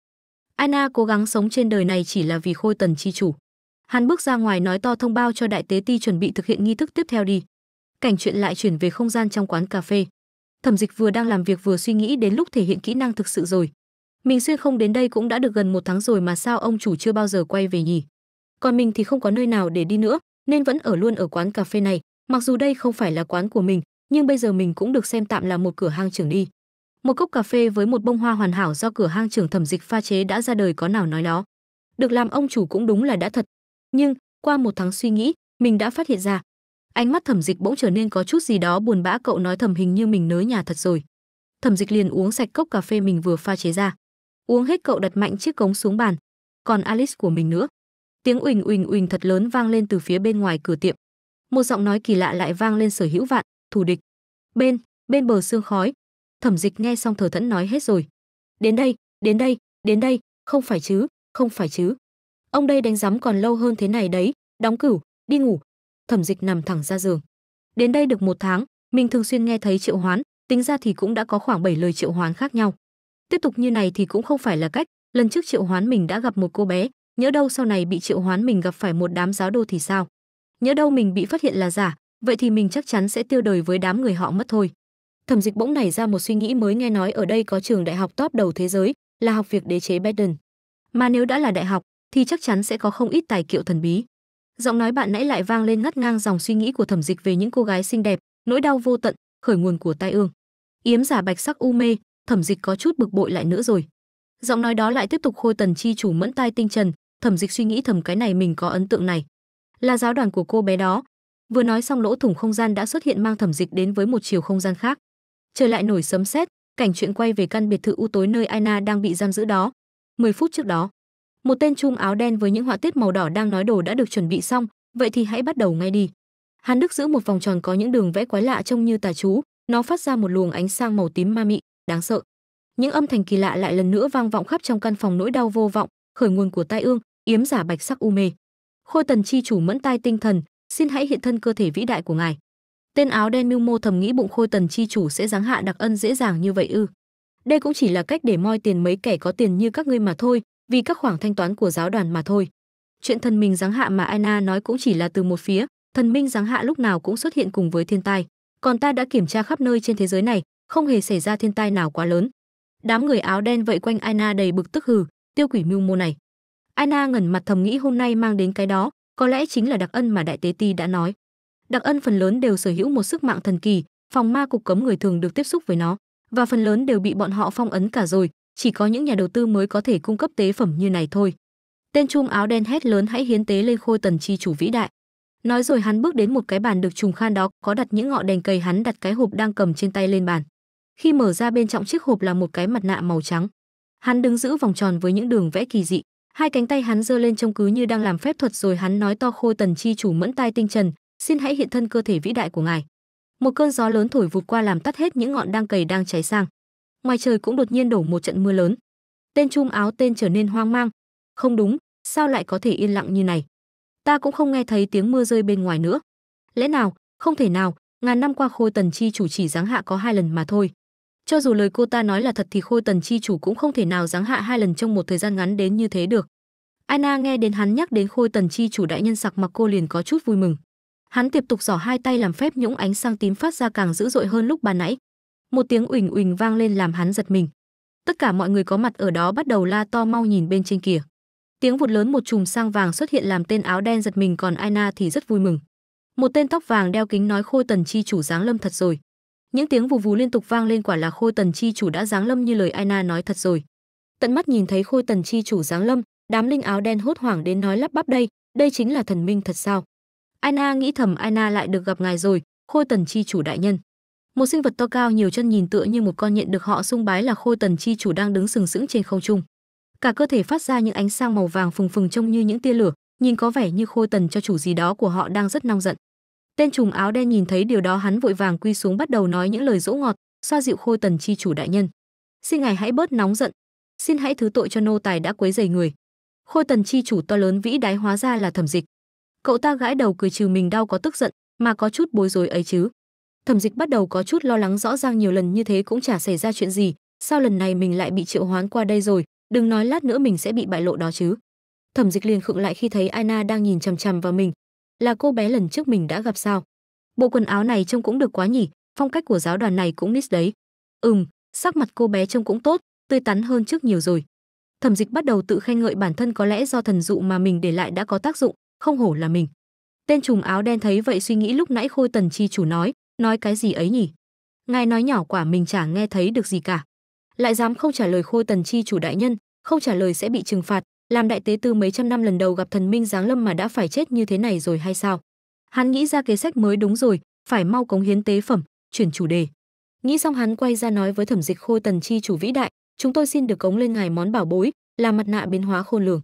anna cố gắng sống trên đời này chỉ là vì khôi tần chi chủ hắn bước ra ngoài nói to thông báo cho đại tế ti chuẩn bị thực hiện nghi thức tiếp theo đi cảnh chuyện lại chuyển về không gian trong quán cà phê thẩm dịch vừa đang làm việc vừa suy nghĩ đến lúc thể hiện kỹ năng thực sự rồi mình xuyên không đến đây cũng đã được gần một tháng rồi mà sao ông chủ chưa bao giờ quay về nhỉ còn mình thì không có nơi nào để đi nữa nên vẫn ở luôn ở quán cà phê này mặc dù đây không phải là quán của mình nhưng bây giờ mình cũng được xem tạm là một cửa hàng trưởng đi một cốc cà phê với một bông hoa hoàn hảo do cửa hàng trưởng thẩm dịch pha chế đã ra đời có nào nói đó được làm ông chủ cũng đúng là đã thật nhưng qua một tháng suy nghĩ mình đã phát hiện ra ánh mắt thẩm dịch bỗng trở nên có chút gì đó buồn bã cậu nói thẩm hình như mình nới nhà thật rồi thẩm dịch liền uống sạch cốc cà phê mình vừa pha chế ra uống hết cậu đặt mạnh chiếc cống xuống bàn còn alice của mình nữa Tiếng uỳnh uỳnh uỳnh thật lớn vang lên từ phía bên ngoài cửa tiệm. Một giọng nói kỳ lạ lại vang lên sở hữu vạn, thủ địch. Bên, bên bờ xương khói. Thẩm Dịch nghe xong thở thẫn nói hết rồi. Đến đây, đến đây, đến đây, không phải chứ, không phải chứ. Ông đây đánh rắm còn lâu hơn thế này đấy, đóng cửu, đi ngủ. Thẩm Dịch nằm thẳng ra giường. Đến đây được một tháng, mình thường xuyên nghe thấy triệu hoán, tính ra thì cũng đã có khoảng 7 lời triệu hoán khác nhau. Tiếp tục như này thì cũng không phải là cách, lần trước triệu hoán mình đã gặp một cô bé, nhớ đâu sau này bị triệu hoán mình gặp phải một đám giáo đồ thì sao? nhớ đâu mình bị phát hiện là giả, vậy thì mình chắc chắn sẽ tiêu đời với đám người họ mất thôi. Thẩm Dịch bỗng nảy ra một suy nghĩ mới nghe nói ở đây có trường đại học top đầu thế giới, là học việc đế chế Biden. Mà nếu đã là đại học thì chắc chắn sẽ có không ít tài kiệu thần bí. Giọng nói bạn nãy lại vang lên ngắt ngang dòng suy nghĩ của Thẩm Dịch về những cô gái xinh đẹp, nỗi đau vô tận, khởi nguồn của tai ương. Yếm giả bạch sắc u mê, Thẩm Dịch có chút bực bội lại nữa rồi. Giọng nói đó lại tiếp tục khôi tần chi chủ mẫn tai tinh trần, Thẩm Dịch suy nghĩ thầm cái này mình có ấn tượng này, là giáo đoàn của cô bé đó. Vừa nói xong lỗ thủng không gian đã xuất hiện mang Thẩm Dịch đến với một chiều không gian khác. Trời lại nổi sấm sét, cảnh chuyện quay về căn biệt thự u tối nơi Aina đang bị giam giữ đó. 10 phút trước đó, một tên trung áo đen với những họa tiết màu đỏ đang nói đồ đã được chuẩn bị xong, vậy thì hãy bắt đầu ngay đi. hắn Đức giữ một vòng tròn có những đường vẽ quái lạ trông như tà chú, nó phát ra một luồng ánh sang màu tím ma mị, đáng sợ. Những âm thanh kỳ lạ lại lần nữa vang vọng khắp trong căn phòng nỗi đau vô vọng, khởi nguồn của tai ương, yếm giả bạch sắc u mê khôi tần chi chủ mẫn tai tinh thần xin hãy hiện thân cơ thể vĩ đại của ngài tên áo đen mưu mô thầm nghĩ bụng khôi tần chi chủ sẽ giáng hạ đặc ân dễ dàng như vậy ư đây cũng chỉ là cách để moi tiền mấy kẻ có tiền như các ngươi mà thôi vì các khoản thanh toán của giáo đoàn mà thôi chuyện thần minh giáng hạ mà Aina nói cũng chỉ là từ một phía thần minh giáng hạ lúc nào cũng xuất hiện cùng với thiên tai còn ta đã kiểm tra khắp nơi trên thế giới này không hề xảy ra thiên tai nào quá lớn đám người áo đen vậy quanh Aina đầy bực tức hừ tiêu quỷ mưu mô này Anna ngẩn mặt thầm nghĩ hôm nay mang đến cái đó, có lẽ chính là đặc ân mà đại tế ti đã nói. Đặc ân phần lớn đều sở hữu một sức mạng thần kỳ, phòng ma cục cấm người thường được tiếp xúc với nó, và phần lớn đều bị bọn họ phong ấn cả rồi, chỉ có những nhà đầu tư mới có thể cung cấp tế phẩm như này thôi. Tên trung áo đen hét lớn hãy hiến tế lên khôi tần chi chủ vĩ đại. Nói rồi hắn bước đến một cái bàn được trùng khan đó, có đặt những ngọn đèn cầy hắn đặt cái hộp đang cầm trên tay lên bàn. Khi mở ra bên trong chiếc hộp là một cái mặt nạ màu trắng. Hắn đứng giữ vòng tròn với những đường vẽ kỳ dị. Hai cánh tay hắn giơ lên trông cứ như đang làm phép thuật rồi hắn nói to khôi tần chi chủ mẫn tai tinh trần, xin hãy hiện thân cơ thể vĩ đại của ngài. Một cơn gió lớn thổi vụt qua làm tắt hết những ngọn đang cầy đang cháy sang. Ngoài trời cũng đột nhiên đổ một trận mưa lớn. Tên chum áo tên trở nên hoang mang. Không đúng, sao lại có thể yên lặng như này? Ta cũng không nghe thấy tiếng mưa rơi bên ngoài nữa. Lẽ nào, không thể nào, ngàn năm qua khôi tần chi chủ chỉ giáng hạ có hai lần mà thôi. Cho dù lời cô ta nói là thật thì Khôi Tần chi chủ cũng không thể nào giáng hạ hai lần trong một thời gian ngắn đến như thế được. Anna nghe đến hắn nhắc đến Khôi Tần chi chủ đại nhân sặc mặc cô liền có chút vui mừng. Hắn tiếp tục giỏ hai tay làm phép nhũng ánh sang tím phát ra càng dữ dội hơn lúc bà nãy. Một tiếng ủnh ủnh vang lên làm hắn giật mình. Tất cả mọi người có mặt ở đó bắt đầu la to mau nhìn bên trên kia. Tiếng vụt lớn một chùm sang vàng xuất hiện làm tên áo đen giật mình còn Anna thì rất vui mừng. Một tên tóc vàng đeo kính nói Khôi Tần chi chủ giáng lâm thật rồi. Những tiếng vù vù liên tục vang lên quả là Khôi Tần chi chủ đã giáng lâm như lời Aina nói thật rồi. Tận mắt nhìn thấy Khôi Tần chi chủ giáng lâm, đám linh áo đen hốt hoảng đến nói lắp bắp đây, đây chính là thần minh thật sao? Aina nghĩ thầm Aina lại được gặp ngài rồi, Khôi Tần chi chủ đại nhân. Một sinh vật to cao nhiều chân nhìn tựa như một con nhện được họ sung bái là Khôi Tần chi chủ đang đứng sừng sững trên không trung. Cả cơ thể phát ra những ánh sáng màu vàng phừng phừng trông như những tia lửa, nhìn có vẻ như Khôi Tần cho chủ gì đó của họ đang rất nong giận. Tên trùng áo đen nhìn thấy điều đó hắn vội vàng quy xuống bắt đầu nói những lời dỗ ngọt, xoa dịu Khôi Tần chi chủ đại nhân. Xin ngài hãy bớt nóng giận, xin hãy thứ tội cho nô tài đã quấy rầy người. Khôi Tần chi chủ to lớn vĩ đái hóa ra là Thẩm Dịch. Cậu ta gãi đầu cười trừ mình đau có tức giận, mà có chút bối rối ấy chứ. Thẩm Dịch bắt đầu có chút lo lắng rõ ràng nhiều lần như thế cũng chả xảy ra chuyện gì, sao lần này mình lại bị triệu hoán qua đây rồi, đừng nói lát nữa mình sẽ bị bại lộ đó chứ. Thẩm Dịch liền khựng lại khi thấy Aina đang nhìn chằm chằm vào mình, là cô bé lần trước mình đã gặp sao bộ quần áo này trông cũng được quá nhỉ phong cách của giáo đoàn này cũng nít đấy ừm sắc mặt cô bé trông cũng tốt tươi tắn hơn trước nhiều rồi thẩm dịch bắt đầu tự khen ngợi bản thân có lẽ do thần dụ mà mình để lại đã có tác dụng không hổ là mình tên trùm áo đen thấy vậy suy nghĩ lúc nãy khôi tần chi chủ nói nói cái gì ấy nhỉ ngài nói nhỏ quả mình chả nghe thấy được gì cả lại dám không trả lời khôi tần chi chủ đại nhân không trả lời sẽ bị trừng phạt làm đại tế tư mấy trăm năm lần đầu gặp thần minh giáng lâm mà đã phải chết như thế này rồi hay sao hắn nghĩ ra kế sách mới đúng rồi phải mau cống hiến tế phẩm chuyển chủ đề nghĩ xong hắn quay ra nói với thẩm dịch khôi tần chi chủ vĩ đại chúng tôi xin được cống lên ngài món bảo bối là mặt nạ biến hóa khôn lường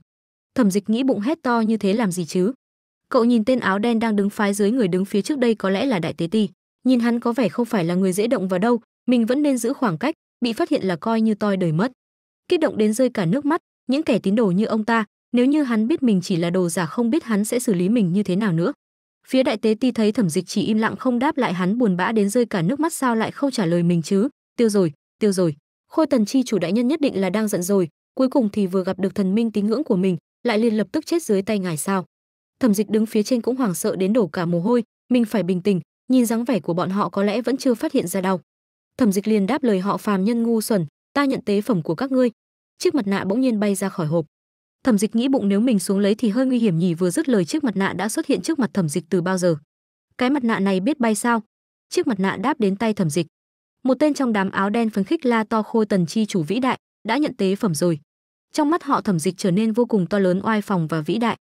thẩm dịch nghĩ bụng hét to như thế làm gì chứ cậu nhìn tên áo đen đang đứng phái dưới người đứng phía trước đây có lẽ là đại tế ti nhìn hắn có vẻ không phải là người dễ động vào đâu mình vẫn nên giữ khoảng cách bị phát hiện là coi như toi đời mất kích động đến rơi cả nước mắt những kẻ tín đồ như ông ta, nếu như hắn biết mình chỉ là đồ giả không biết hắn sẽ xử lý mình như thế nào nữa. Phía đại tế ti thấy Thẩm Dịch chỉ im lặng không đáp lại hắn buồn bã đến rơi cả nước mắt sao lại không trả lời mình chứ? Tiêu rồi, tiêu rồi. Khôi Tần chi chủ đại nhân nhất định là đang giận rồi, cuối cùng thì vừa gặp được thần minh tín ngưỡng của mình, lại liền lập tức chết dưới tay ngài sao? Thẩm Dịch đứng phía trên cũng hoảng sợ đến đổ cả mồ hôi, mình phải bình tĩnh, nhìn dáng vẻ của bọn họ có lẽ vẫn chưa phát hiện ra đau. Thẩm Dịch liền đáp lời họ phàm nhân ngu xuẩn, ta nhận tế phẩm của các ngươi, chiếc mặt nạ bỗng nhiên bay ra khỏi hộp thẩm dịch nghĩ bụng nếu mình xuống lấy thì hơi nguy hiểm nhỉ vừa dứt lời chiếc mặt nạ đã xuất hiện trước mặt thẩm dịch từ bao giờ cái mặt nạ này biết bay sao chiếc mặt nạ đáp đến tay thẩm dịch một tên trong đám áo đen phấn khích la to khôi tần chi chủ vĩ đại đã nhận tế phẩm rồi trong mắt họ thẩm dịch trở nên vô cùng to lớn oai phòng và vĩ đại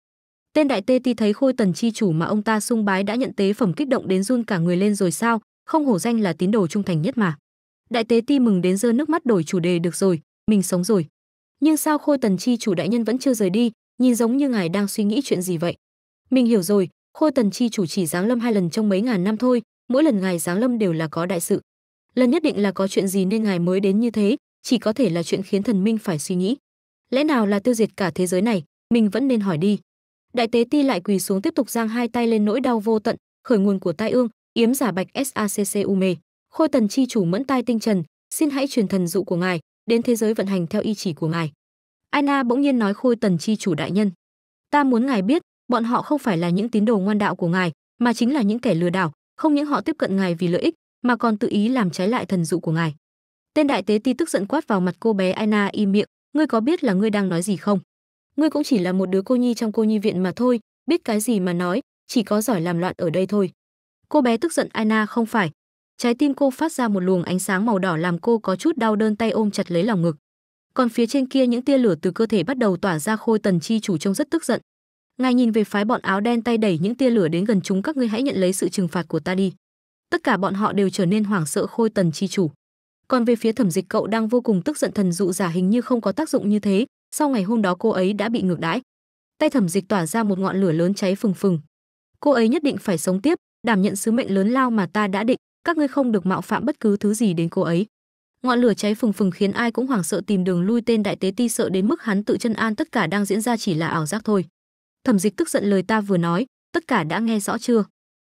tên đại tê ti thấy khôi tần chi chủ mà ông ta sung bái đã nhận tế phẩm kích động đến run cả người lên rồi sao không hổ danh là tín đồ trung thành nhất mà đại tế ti mừng đến giơ nước mắt đổi chủ đề được rồi mình sống rồi nhưng sao khôi tần chi chủ đại nhân vẫn chưa rời đi nhìn giống như ngài đang suy nghĩ chuyện gì vậy mình hiểu rồi khôi tần chi chủ chỉ giáng lâm hai lần trong mấy ngàn năm thôi mỗi lần ngài giáng lâm đều là có đại sự lần nhất định là có chuyện gì nên ngài mới đến như thế chỉ có thể là chuyện khiến thần minh phải suy nghĩ lẽ nào là tiêu diệt cả thế giới này mình vẫn nên hỏi đi đại tế ti lại quỳ xuống tiếp tục giang hai tay lên nỗi đau vô tận khởi nguồn của tai ương yếm giả bạch sacc u mê e. khôi tần chi chủ mẫn tai tinh trần xin hãy truyền thần dụ của ngài đến thế giới vận hành theo ý chỉ của ngài. Aina bỗng nhiên nói khôi tần chi chủ đại nhân. Ta muốn ngài biết, bọn họ không phải là những tín đồ ngoan đạo của ngài, mà chính là những kẻ lừa đảo, không những họ tiếp cận ngài vì lợi ích, mà còn tự ý làm trái lại thần dụ của ngài. Tên đại tế ti tức giận quát vào mặt cô bé Aina im miệng, ngươi có biết là ngươi đang nói gì không? Ngươi cũng chỉ là một đứa cô nhi trong cô nhi viện mà thôi, biết cái gì mà nói, chỉ có giỏi làm loạn ở đây thôi. Cô bé tức giận Aina không phải, Trái tim cô phát ra một luồng ánh sáng màu đỏ làm cô có chút đau đơn tay ôm chặt lấy lòng ngực. Còn phía trên kia những tia lửa từ cơ thể bắt đầu tỏa ra khôi tần chi chủ trông rất tức giận. Ngài nhìn về phái bọn áo đen tay đẩy những tia lửa đến gần chúng các ngươi hãy nhận lấy sự trừng phạt của ta đi. Tất cả bọn họ đều trở nên hoảng sợ khôi tần chi chủ. Còn về phía thẩm dịch cậu đang vô cùng tức giận thần dụ giả hình như không có tác dụng như thế, sau ngày hôm đó cô ấy đã bị ngược đãi. Tay thẩm dịch tỏa ra một ngọn lửa lớn cháy phừng phừng. Cô ấy nhất định phải sống tiếp, đảm nhận sứ mệnh lớn lao mà ta đã định, các ngươi không được mạo phạm bất cứ thứ gì đến cô ấy ngọn lửa cháy phừng phừng khiến ai cũng hoảng sợ tìm đường lui tên đại tế ti sợ đến mức hắn tự chân an tất cả đang diễn ra chỉ là ảo giác thôi thẩm dịch tức giận lời ta vừa nói tất cả đã nghe rõ chưa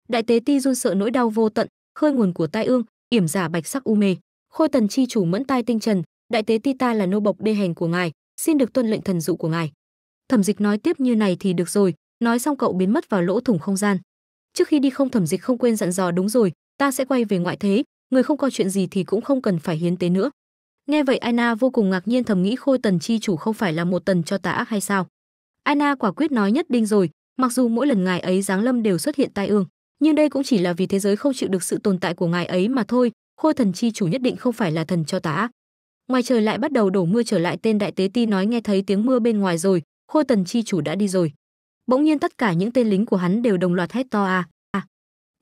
đại tế ti run sợ nỗi đau vô tận khơi nguồn của tai ương yểm giả bạch sắc u mê khôi tần chi chủ mẫn tai tinh trần đại tế ti ta là nô bộc đê hèn của ngài xin được tuân lệnh thần dụ của ngài thẩm dịch nói tiếp như này thì được rồi nói xong cậu biến mất vào lỗ thủng không gian trước khi đi không thẩm dịch không quên dặn dò đúng rồi ta sẽ quay về ngoại thế người không có chuyện gì thì cũng không cần phải hiến tế nữa nghe vậy Anna vô cùng ngạc nhiên thầm nghĩ khôi tần chi chủ không phải là một tần cho tà ác hay sao Anna quả quyết nói nhất định rồi mặc dù mỗi lần ngài ấy giáng lâm đều xuất hiện tai ương nhưng đây cũng chỉ là vì thế giới không chịu được sự tồn tại của ngài ấy mà thôi khôi thần chi chủ nhất định không phải là thần cho tà ác ngoài trời lại bắt đầu đổ mưa trở lại tên đại tế ti nói nghe thấy tiếng mưa bên ngoài rồi khôi tần chi chủ đã đi rồi bỗng nhiên tất cả những tên lính của hắn đều đồng loạt hét to à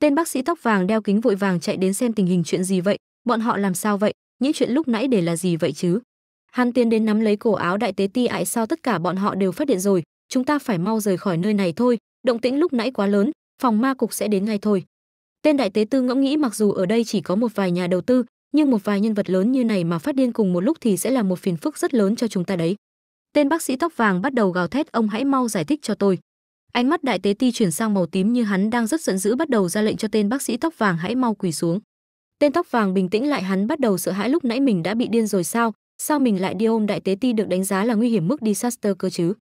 Tên bác sĩ tóc vàng đeo kính vội vàng chạy đến xem tình hình chuyện gì vậy, bọn họ làm sao vậy, những chuyện lúc nãy để là gì vậy chứ? Hàn tiến đến nắm lấy cổ áo đại tế ti ải sao tất cả bọn họ đều phát điện rồi, chúng ta phải mau rời khỏi nơi này thôi, động tĩnh lúc nãy quá lớn, phòng ma cục sẽ đến ngay thôi. Tên đại tế tư ngẫm nghĩ mặc dù ở đây chỉ có một vài nhà đầu tư, nhưng một vài nhân vật lớn như này mà phát điên cùng một lúc thì sẽ là một phiền phức rất lớn cho chúng ta đấy. Tên bác sĩ tóc vàng bắt đầu gào thét ông hãy mau giải thích cho tôi. Ánh mắt đại tế ti chuyển sang màu tím như hắn đang rất giận dữ bắt đầu ra lệnh cho tên bác sĩ tóc vàng hãy mau quỳ xuống. Tên tóc vàng bình tĩnh lại hắn bắt đầu sợ hãi lúc nãy mình đã bị điên rồi sao, sao mình lại đi ôm đại tế ti được đánh giá là nguy hiểm mức disaster cơ chứ.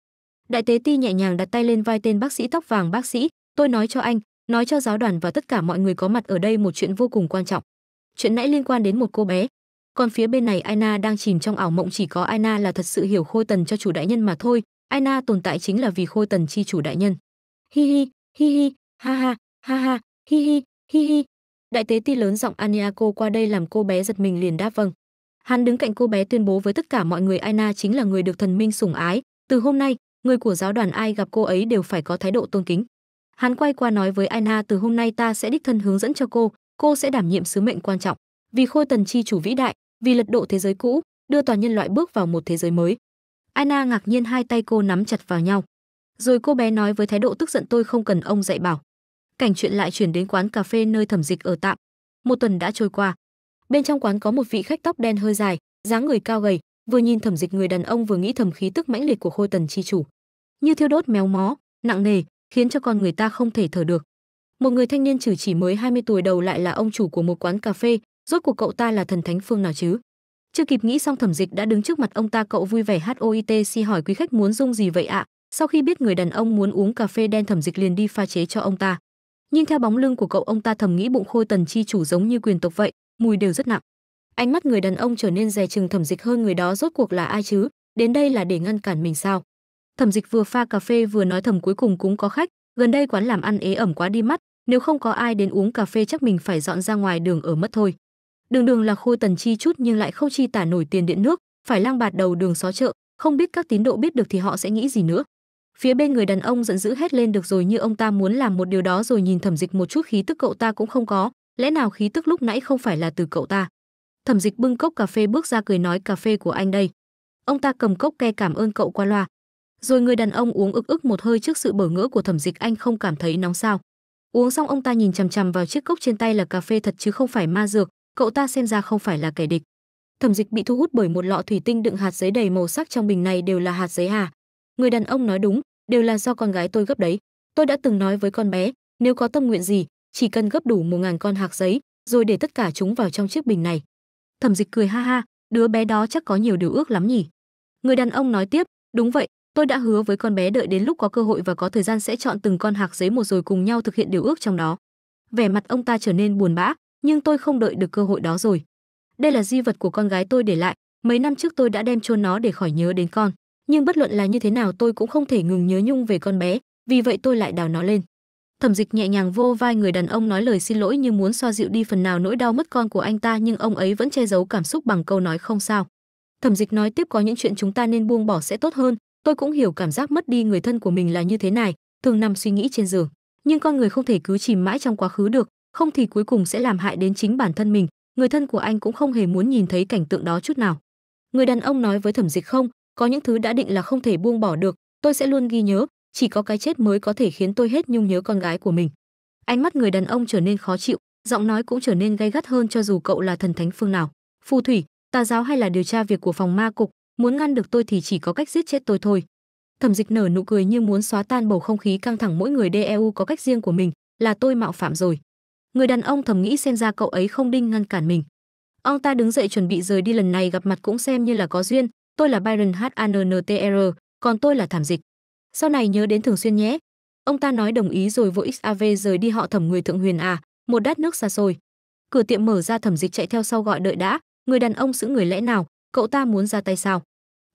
Đại tế ti nhẹ nhàng đặt tay lên vai tên bác sĩ tóc vàng bác sĩ, tôi nói cho anh, nói cho giáo đoàn và tất cả mọi người có mặt ở đây một chuyện vô cùng quan trọng. Chuyện nãy liên quan đến một cô bé. Còn phía bên này Aina đang chìm trong ảo mộng chỉ có Aina là thật sự hiểu khôi tần cho chủ đại nhân mà thôi, Aina tồn tại chính là vì Khôi Tần chi chủ đại nhân. Hi hi, hi hi, ha ha, ha ha, hi hi, hi hi. Đại tế ti lớn giọng Aniako qua đây làm cô bé giật mình liền đáp vâng. Hắn đứng cạnh cô bé tuyên bố với tất cả mọi người Aina chính là người được thần minh sủng ái, từ hôm nay, người của giáo đoàn ai gặp cô ấy đều phải có thái độ tôn kính. Hắn quay qua nói với Aina từ hôm nay ta sẽ đích thân hướng dẫn cho cô, cô sẽ đảm nhiệm sứ mệnh quan trọng, vì Khôi Tần chi chủ vĩ đại, vì lật độ thế giới cũ, đưa toàn nhân loại bước vào một thế giới mới. Anna ngạc nhiên hai tay cô nắm chặt vào nhau. Rồi cô bé nói với thái độ tức giận tôi không cần ông dạy bảo. Cảnh chuyện lại chuyển đến quán cà phê nơi thẩm dịch ở tạm. Một tuần đã trôi qua. Bên trong quán có một vị khách tóc đen hơi dài, dáng người cao gầy, vừa nhìn thẩm dịch người đàn ông vừa nghĩ thầm khí tức mãnh liệt của khôi tần chi chủ. Như thiêu đốt méo mó, nặng nề, khiến cho con người ta không thể thở được. Một người thanh niên trừ chỉ mới 20 tuổi đầu lại là ông chủ của một quán cà phê, rốt cuộc cậu ta là thần thánh phương nào chứ? Chưa kịp nghĩ xong Thẩm Dịch đã đứng trước mặt ông ta, cậu vui vẻ HOIT si hỏi quý khách muốn dung gì vậy ạ? Sau khi biết người đàn ông muốn uống cà phê đen Thẩm Dịch liền đi pha chế cho ông ta. Nhưng theo bóng lưng của cậu ông ta thầm nghĩ bụng khôi tần chi chủ giống như quyền tộc vậy, mùi đều rất nặng. Ánh mắt người đàn ông trở nên dè chừng Thẩm Dịch hơn người đó rốt cuộc là ai chứ? Đến đây là để ngăn cản mình sao? Thẩm Dịch vừa pha cà phê vừa nói thầm cuối cùng cũng có khách, gần đây quán làm ăn ế ẩm quá đi mắt, nếu không có ai đến uống cà phê chắc mình phải dọn ra ngoài đường ở mất thôi đường đường là khôi tần chi chút nhưng lại không chi tả nổi tiền điện nước phải lang bạt đầu đường xó chợ không biết các tín đồ biết được thì họ sẽ nghĩ gì nữa phía bên người đàn ông giận dữ hét lên được rồi như ông ta muốn làm một điều đó rồi nhìn thẩm dịch một chút khí tức cậu ta cũng không có lẽ nào khí tức lúc nãy không phải là từ cậu ta thẩm dịch bưng cốc cà phê bước ra cười nói cà phê của anh đây ông ta cầm cốc ke cảm ơn cậu qua loa rồi người đàn ông uống ực ức một hơi trước sự bở ngỡ của thẩm dịch anh không cảm thấy nóng sao uống xong ông ta nhìn chằm chằm vào chiếc cốc trên tay là cà phê thật chứ không phải ma dược cậu ta xem ra không phải là kẻ địch. Thẩm Dịch bị thu hút bởi một lọ thủy tinh đựng hạt giấy đầy màu sắc trong bình này đều là hạt giấy à? Người đàn ông nói đúng, đều là do con gái tôi gấp đấy. Tôi đã từng nói với con bé, nếu có tâm nguyện gì, chỉ cần gấp đủ một ngàn con hạt giấy, rồi để tất cả chúng vào trong chiếc bình này. Thẩm Dịch cười ha ha, đứa bé đó chắc có nhiều điều ước lắm nhỉ. Người đàn ông nói tiếp, đúng vậy, tôi đã hứa với con bé đợi đến lúc có cơ hội và có thời gian sẽ chọn từng con hạt giấy một rồi cùng nhau thực hiện điều ước trong đó. Vẻ mặt ông ta trở nên buồn bã, nhưng tôi không đợi được cơ hội đó rồi. Đây là di vật của con gái tôi để lại, mấy năm trước tôi đã đem chôn nó để khỏi nhớ đến con, nhưng bất luận là như thế nào tôi cũng không thể ngừng nhớ nhung về con bé, vì vậy tôi lại đào nó lên. Thẩm Dịch nhẹ nhàng vô vai người đàn ông nói lời xin lỗi như muốn xoa dịu đi phần nào nỗi đau mất con của anh ta nhưng ông ấy vẫn che giấu cảm xúc bằng câu nói không sao. Thẩm Dịch nói tiếp có những chuyện chúng ta nên buông bỏ sẽ tốt hơn, tôi cũng hiểu cảm giác mất đi người thân của mình là như thế này, thường nằm suy nghĩ trên giường, nhưng con người không thể cứ chìm mãi trong quá khứ được, không thì cuối cùng sẽ làm hại đến chính bản thân mình người thân của anh cũng không hề muốn nhìn thấy cảnh tượng đó chút nào người đàn ông nói với thẩm dịch không có những thứ đã định là không thể buông bỏ được tôi sẽ luôn ghi nhớ chỉ có cái chết mới có thể khiến tôi hết nhung nhớ con gái của mình ánh mắt người đàn ông trở nên khó chịu giọng nói cũng trở nên gay gắt hơn cho dù cậu là thần thánh phương nào phù thủy tà giáo hay là điều tra việc của phòng ma cục muốn ngăn được tôi thì chỉ có cách giết chết tôi thôi thẩm dịch nở nụ cười như muốn xóa tan bầu không khí căng thẳng mỗi người deu có cách riêng của mình là tôi mạo phạm rồi người đàn ông thầm nghĩ xem ra cậu ấy không đinh ngăn cản mình ông ta đứng dậy chuẩn bị rời đi lần này gặp mặt cũng xem như là có duyên tôi là byron h a e còn tôi là thảm dịch sau này nhớ đến thường xuyên nhé ông ta nói đồng ý rồi vội xav rời đi họ thẩm người thượng huyền à một đất nước xa xôi cửa tiệm mở ra thẩm dịch chạy theo sau gọi đợi đã người đàn ông giữ người lẽ nào cậu ta muốn ra tay sao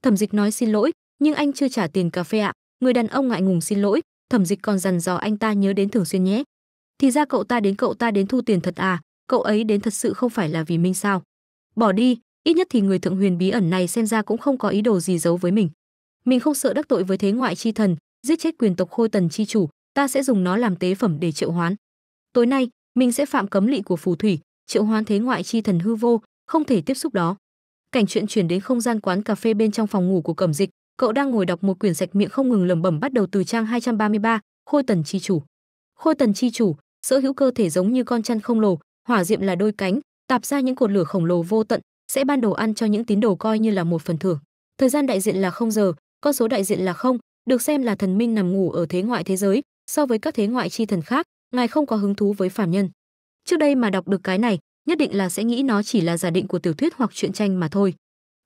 thẩm dịch nói xin lỗi nhưng anh chưa trả tiền cà phê ạ người đàn ông ngại ngùng xin lỗi thẩm dịch còn dằn dò anh ta nhớ đến thường xuyên nhé thì ra cậu ta đến cậu ta đến thu tiền thật à cậu ấy đến thật sự không phải là vì minh sao bỏ đi ít nhất thì người thượng huyền bí ẩn này xem ra cũng không có ý đồ gì giấu với mình mình không sợ đắc tội với thế ngoại chi thần giết chết quyền tộc khôi tần chi chủ ta sẽ dùng nó làm tế phẩm để triệu hoán tối nay mình sẽ phạm cấm lỵ của phù thủy triệu hoán thế ngoại chi thần hư vô không thể tiếp xúc đó cảnh chuyện chuyển đến không gian quán cà phê bên trong phòng ngủ của cẩm dịch cậu đang ngồi đọc một quyển sạch miệng không ngừng lẩm bẩm bắt đầu từ trang 233, khôi tần chi chủ khôi tần chi chủ sở hữu cơ thể giống như con chăn không lồ hỏa diệm là đôi cánh tạp ra những cột lửa khổng lồ vô tận sẽ ban đồ ăn cho những tín đồ coi như là một phần thưởng thời gian đại diện là không giờ con số đại diện là không được xem là thần minh nằm ngủ ở thế ngoại thế giới so với các thế ngoại chi thần khác ngài không có hứng thú với phàm nhân trước đây mà đọc được cái này nhất định là sẽ nghĩ nó chỉ là giả định của tiểu thuyết hoặc truyện tranh mà thôi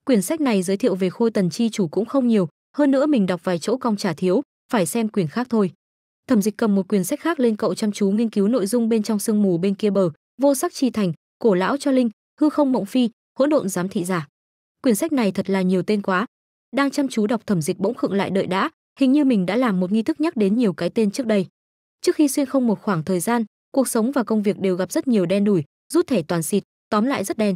quyển sách này giới thiệu về khôi tần chi chủ cũng không nhiều hơn nữa mình đọc vài chỗ cong trả thiếu phải xem quyển khác thôi thẩm dịch cầm một quyển sách khác lên cậu chăm chú nghiên cứu nội dung bên trong sương mù bên kia bờ vô sắc chi thành cổ lão cho linh hư không mộng phi hỗn độn giám thị giả quyển sách này thật là nhiều tên quá đang chăm chú đọc thẩm dịch bỗng khựng lại đợi đã hình như mình đã làm một nghi thức nhắc đến nhiều cái tên trước đây trước khi xuyên không một khoảng thời gian cuộc sống và công việc đều gặp rất nhiều đen đủi rút thẻ toàn xịt tóm lại rất đen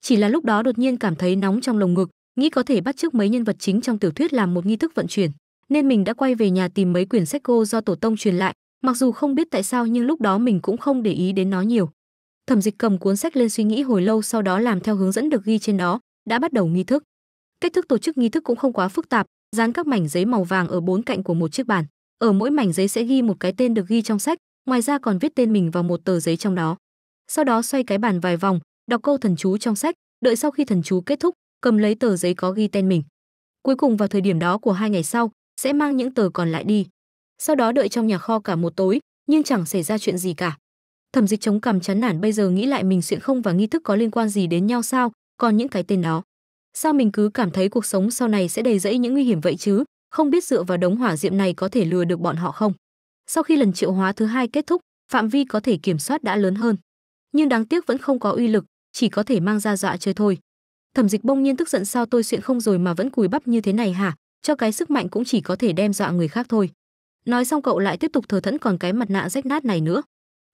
chỉ là lúc đó đột nhiên cảm thấy nóng trong lồng ngực nghĩ có thể bắt chước mấy nhân vật chính trong tiểu thuyết làm một nghi thức vận chuyển nên mình đã quay về nhà tìm mấy quyển sách cô do tổ tông truyền lại, mặc dù không biết tại sao nhưng lúc đó mình cũng không để ý đến nó nhiều. Thẩm Dịch cầm cuốn sách lên suy nghĩ hồi lâu sau đó làm theo hướng dẫn được ghi trên đó, đã bắt đầu nghi thức. Cách thức tổ chức nghi thức cũng không quá phức tạp, dán các mảnh giấy màu vàng ở bốn cạnh của một chiếc bàn. Ở mỗi mảnh giấy sẽ ghi một cái tên được ghi trong sách, ngoài ra còn viết tên mình vào một tờ giấy trong đó. Sau đó xoay cái bàn vài vòng, đọc câu thần chú trong sách, đợi sau khi thần chú kết thúc, cầm lấy tờ giấy có ghi tên mình. Cuối cùng vào thời điểm đó của hai ngày sau, sẽ mang những tờ còn lại đi. Sau đó đợi trong nhà kho cả một tối, nhưng chẳng xảy ra chuyện gì cả. Thẩm Dịch chống cằm chán nản bây giờ nghĩ lại mình xuyện không và nghi thức có liên quan gì đến nhau sao, còn những cái tên đó. Sao mình cứ cảm thấy cuộc sống sau này sẽ đầy rẫy những nguy hiểm vậy chứ, không biết dựa vào đống hỏa diệm này có thể lừa được bọn họ không. Sau khi lần triệu hóa thứ hai kết thúc, phạm vi có thể kiểm soát đã lớn hơn, nhưng đáng tiếc vẫn không có uy lực, chỉ có thể mang ra dọa chơi thôi. Thẩm Dịch bông nhiên tức giận sao tôi xuyện không rồi mà vẫn cùi bắp như thế này hả, cho cái sức mạnh cũng chỉ có thể đem dọa người khác thôi nói xong cậu lại tiếp tục thờ thẫn còn cái mặt nạ rách nát này nữa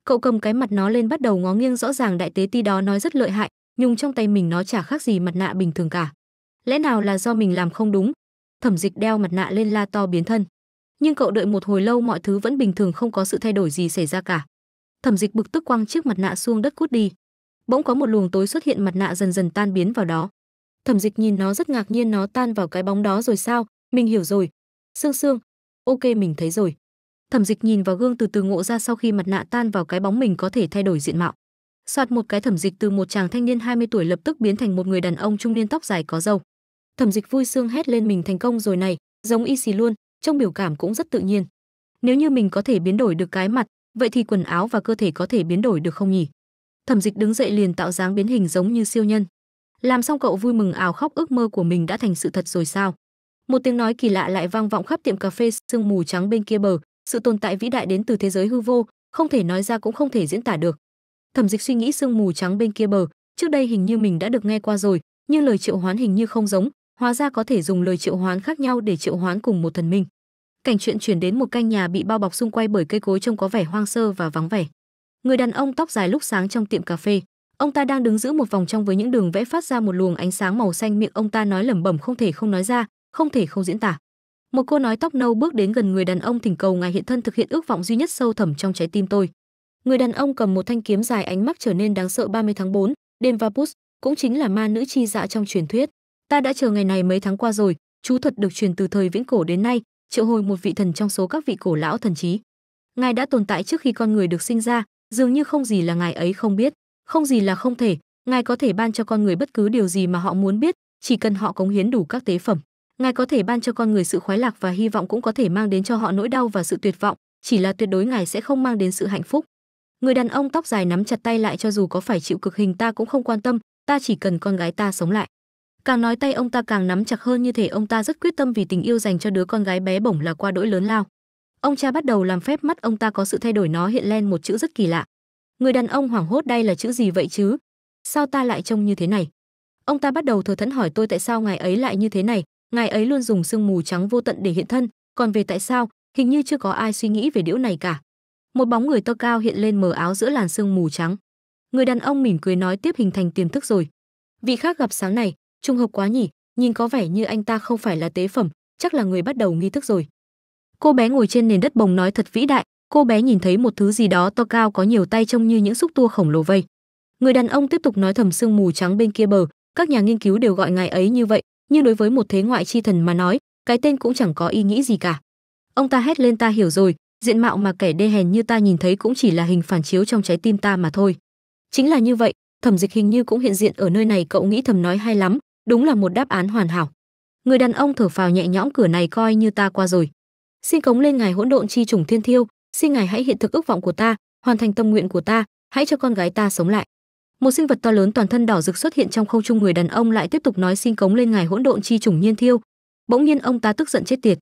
cậu cầm cái mặt nó lên bắt đầu ngó nghiêng rõ ràng đại tế ti đó nói rất lợi hại nhung trong tay mình nó chả khác gì mặt nạ bình thường cả lẽ nào là do mình làm không đúng thẩm dịch đeo mặt nạ lên la to biến thân nhưng cậu đợi một hồi lâu mọi thứ vẫn bình thường không có sự thay đổi gì xảy ra cả thẩm dịch bực tức quăng chiếc mặt nạ xuống đất cút đi bỗng có một luồng tối xuất hiện mặt nạ dần dần tan biến vào đó thẩm dịch nhìn nó rất ngạc nhiên nó tan vào cái bóng đó rồi sao mình hiểu rồi. Sương Sương, ok mình thấy rồi. Thẩm Dịch nhìn vào gương từ từ ngộ ra sau khi mặt nạ tan vào cái bóng mình có thể thay đổi diện mạo. Soạt một cái Thẩm Dịch từ một chàng thanh niên 20 tuổi lập tức biến thành một người đàn ông trung niên tóc dài có râu. Thẩm Dịch vui sương hét lên mình thành công rồi này, giống y xì luôn, trong biểu cảm cũng rất tự nhiên. Nếu như mình có thể biến đổi được cái mặt, vậy thì quần áo và cơ thể có thể biến đổi được không nhỉ? Thẩm Dịch đứng dậy liền tạo dáng biến hình giống như siêu nhân. Làm xong cậu vui mừng ảo khóc ước mơ của mình đã thành sự thật rồi sao? một tiếng nói kỳ lạ lại vang vọng khắp tiệm cà phê sương mù trắng bên kia bờ sự tồn tại vĩ đại đến từ thế giới hư vô không thể nói ra cũng không thể diễn tả được thẩm dịch suy nghĩ sương mù trắng bên kia bờ trước đây hình như mình đã được nghe qua rồi nhưng lời triệu hoán hình như không giống hóa ra có thể dùng lời triệu hoán khác nhau để triệu hoán cùng một thần minh cảnh chuyện chuyển đến một căn nhà bị bao bọc xung quanh bởi cây cối trông có vẻ hoang sơ và vắng vẻ người đàn ông tóc dài lúc sáng trong tiệm cà phê ông ta đang đứng giữ một vòng trong với những đường vẽ phát ra một luồng ánh sáng màu xanh miệng ông ta nói lẩm bẩm không thể không nói ra không thể không diễn tả một cô nói tóc nâu bước đến gần người đàn ông thỉnh cầu ngài hiện thân thực hiện ước vọng duy nhất sâu thẳm trong trái tim tôi người đàn ông cầm một thanh kiếm dài ánh mắt trở nên đáng sợ 30 tháng 4, đêm Vapus, cũng chính là ma nữ chi dạ trong truyền thuyết. Ta đã chờ ngày này mấy tháng qua rồi, chú thuật được truyền từ thời viễn cổ đến nay, triệu hồi một vị thần trong số các vị cổ lão thần trí. Ngài đã tồn tại trước khi con người được sinh ra, dường như không gì là ngài ấy không biết, không gì là không thể, ngài có thể ban cho con người bất cứ điều gì mà họ muốn biết, chỉ cần họ cống hiến đủ các tế phẩm. Ngài có thể ban cho con người sự khoái lạc và hy vọng cũng có thể mang đến cho họ nỗi đau và sự tuyệt vọng, chỉ là tuyệt đối ngài sẽ không mang đến sự hạnh phúc. Người đàn ông tóc dài nắm chặt tay lại cho dù có phải chịu cực hình ta cũng không quan tâm, ta chỉ cần con gái ta sống lại. Càng nói tay ông ta càng nắm chặt hơn như thể ông ta rất quyết tâm vì tình yêu dành cho đứa con gái bé bổng là qua đỗi lớn lao. Ông cha bắt đầu làm phép mắt ông ta có sự thay đổi nó hiện lên một chữ rất kỳ lạ. Người đàn ông hoảng hốt đây là chữ gì vậy chứ? Sao ta lại trông như thế này? Ông ta bắt đầu thừa thẫn hỏi tôi tại sao ngài ấy lại như thế này, ngài ấy luôn dùng sương mù trắng vô tận để hiện thân còn về tại sao hình như chưa có ai suy nghĩ về điễu này cả một bóng người to cao hiện lên mờ áo giữa làn sương mù trắng người đàn ông mỉm cười nói tiếp hình thành tiềm thức rồi vị khác gặp sáng này trùng hợp quá nhỉ nhìn có vẻ như anh ta không phải là tế phẩm chắc là người bắt đầu nghi thức rồi cô bé ngồi trên nền đất bồng nói thật vĩ đại cô bé nhìn thấy một thứ gì đó to cao có nhiều tay trông như những xúc tua khổng lồ vây người đàn ông tiếp tục nói thầm sương mù trắng bên kia bờ các nhà nghiên cứu đều gọi ngài ấy như vậy nhưng đối với một thế ngoại chi thần mà nói cái tên cũng chẳng có ý nghĩ gì cả ông ta hét lên ta hiểu rồi diện mạo mà kẻ đê hèn như ta nhìn thấy cũng chỉ là hình phản chiếu trong trái tim ta mà thôi chính là như vậy thẩm dịch hình như cũng hiện diện ở nơi này cậu nghĩ thầm nói hay lắm đúng là một đáp án hoàn hảo người đàn ông thở phào nhẹ nhõm cửa này coi như ta qua rồi xin cống lên ngài hỗn độn chi trùng thiên thiêu xin ngài hãy hiện thực ước vọng của ta hoàn thành tâm nguyện của ta hãy cho con gái ta sống lại một sinh vật to lớn toàn thân đỏ rực xuất hiện trong không trung người đàn ông lại tiếp tục nói xin cống lên ngài hỗn độn chi trùng nhiên thiêu bỗng nhiên ông ta tức giận chết tiệt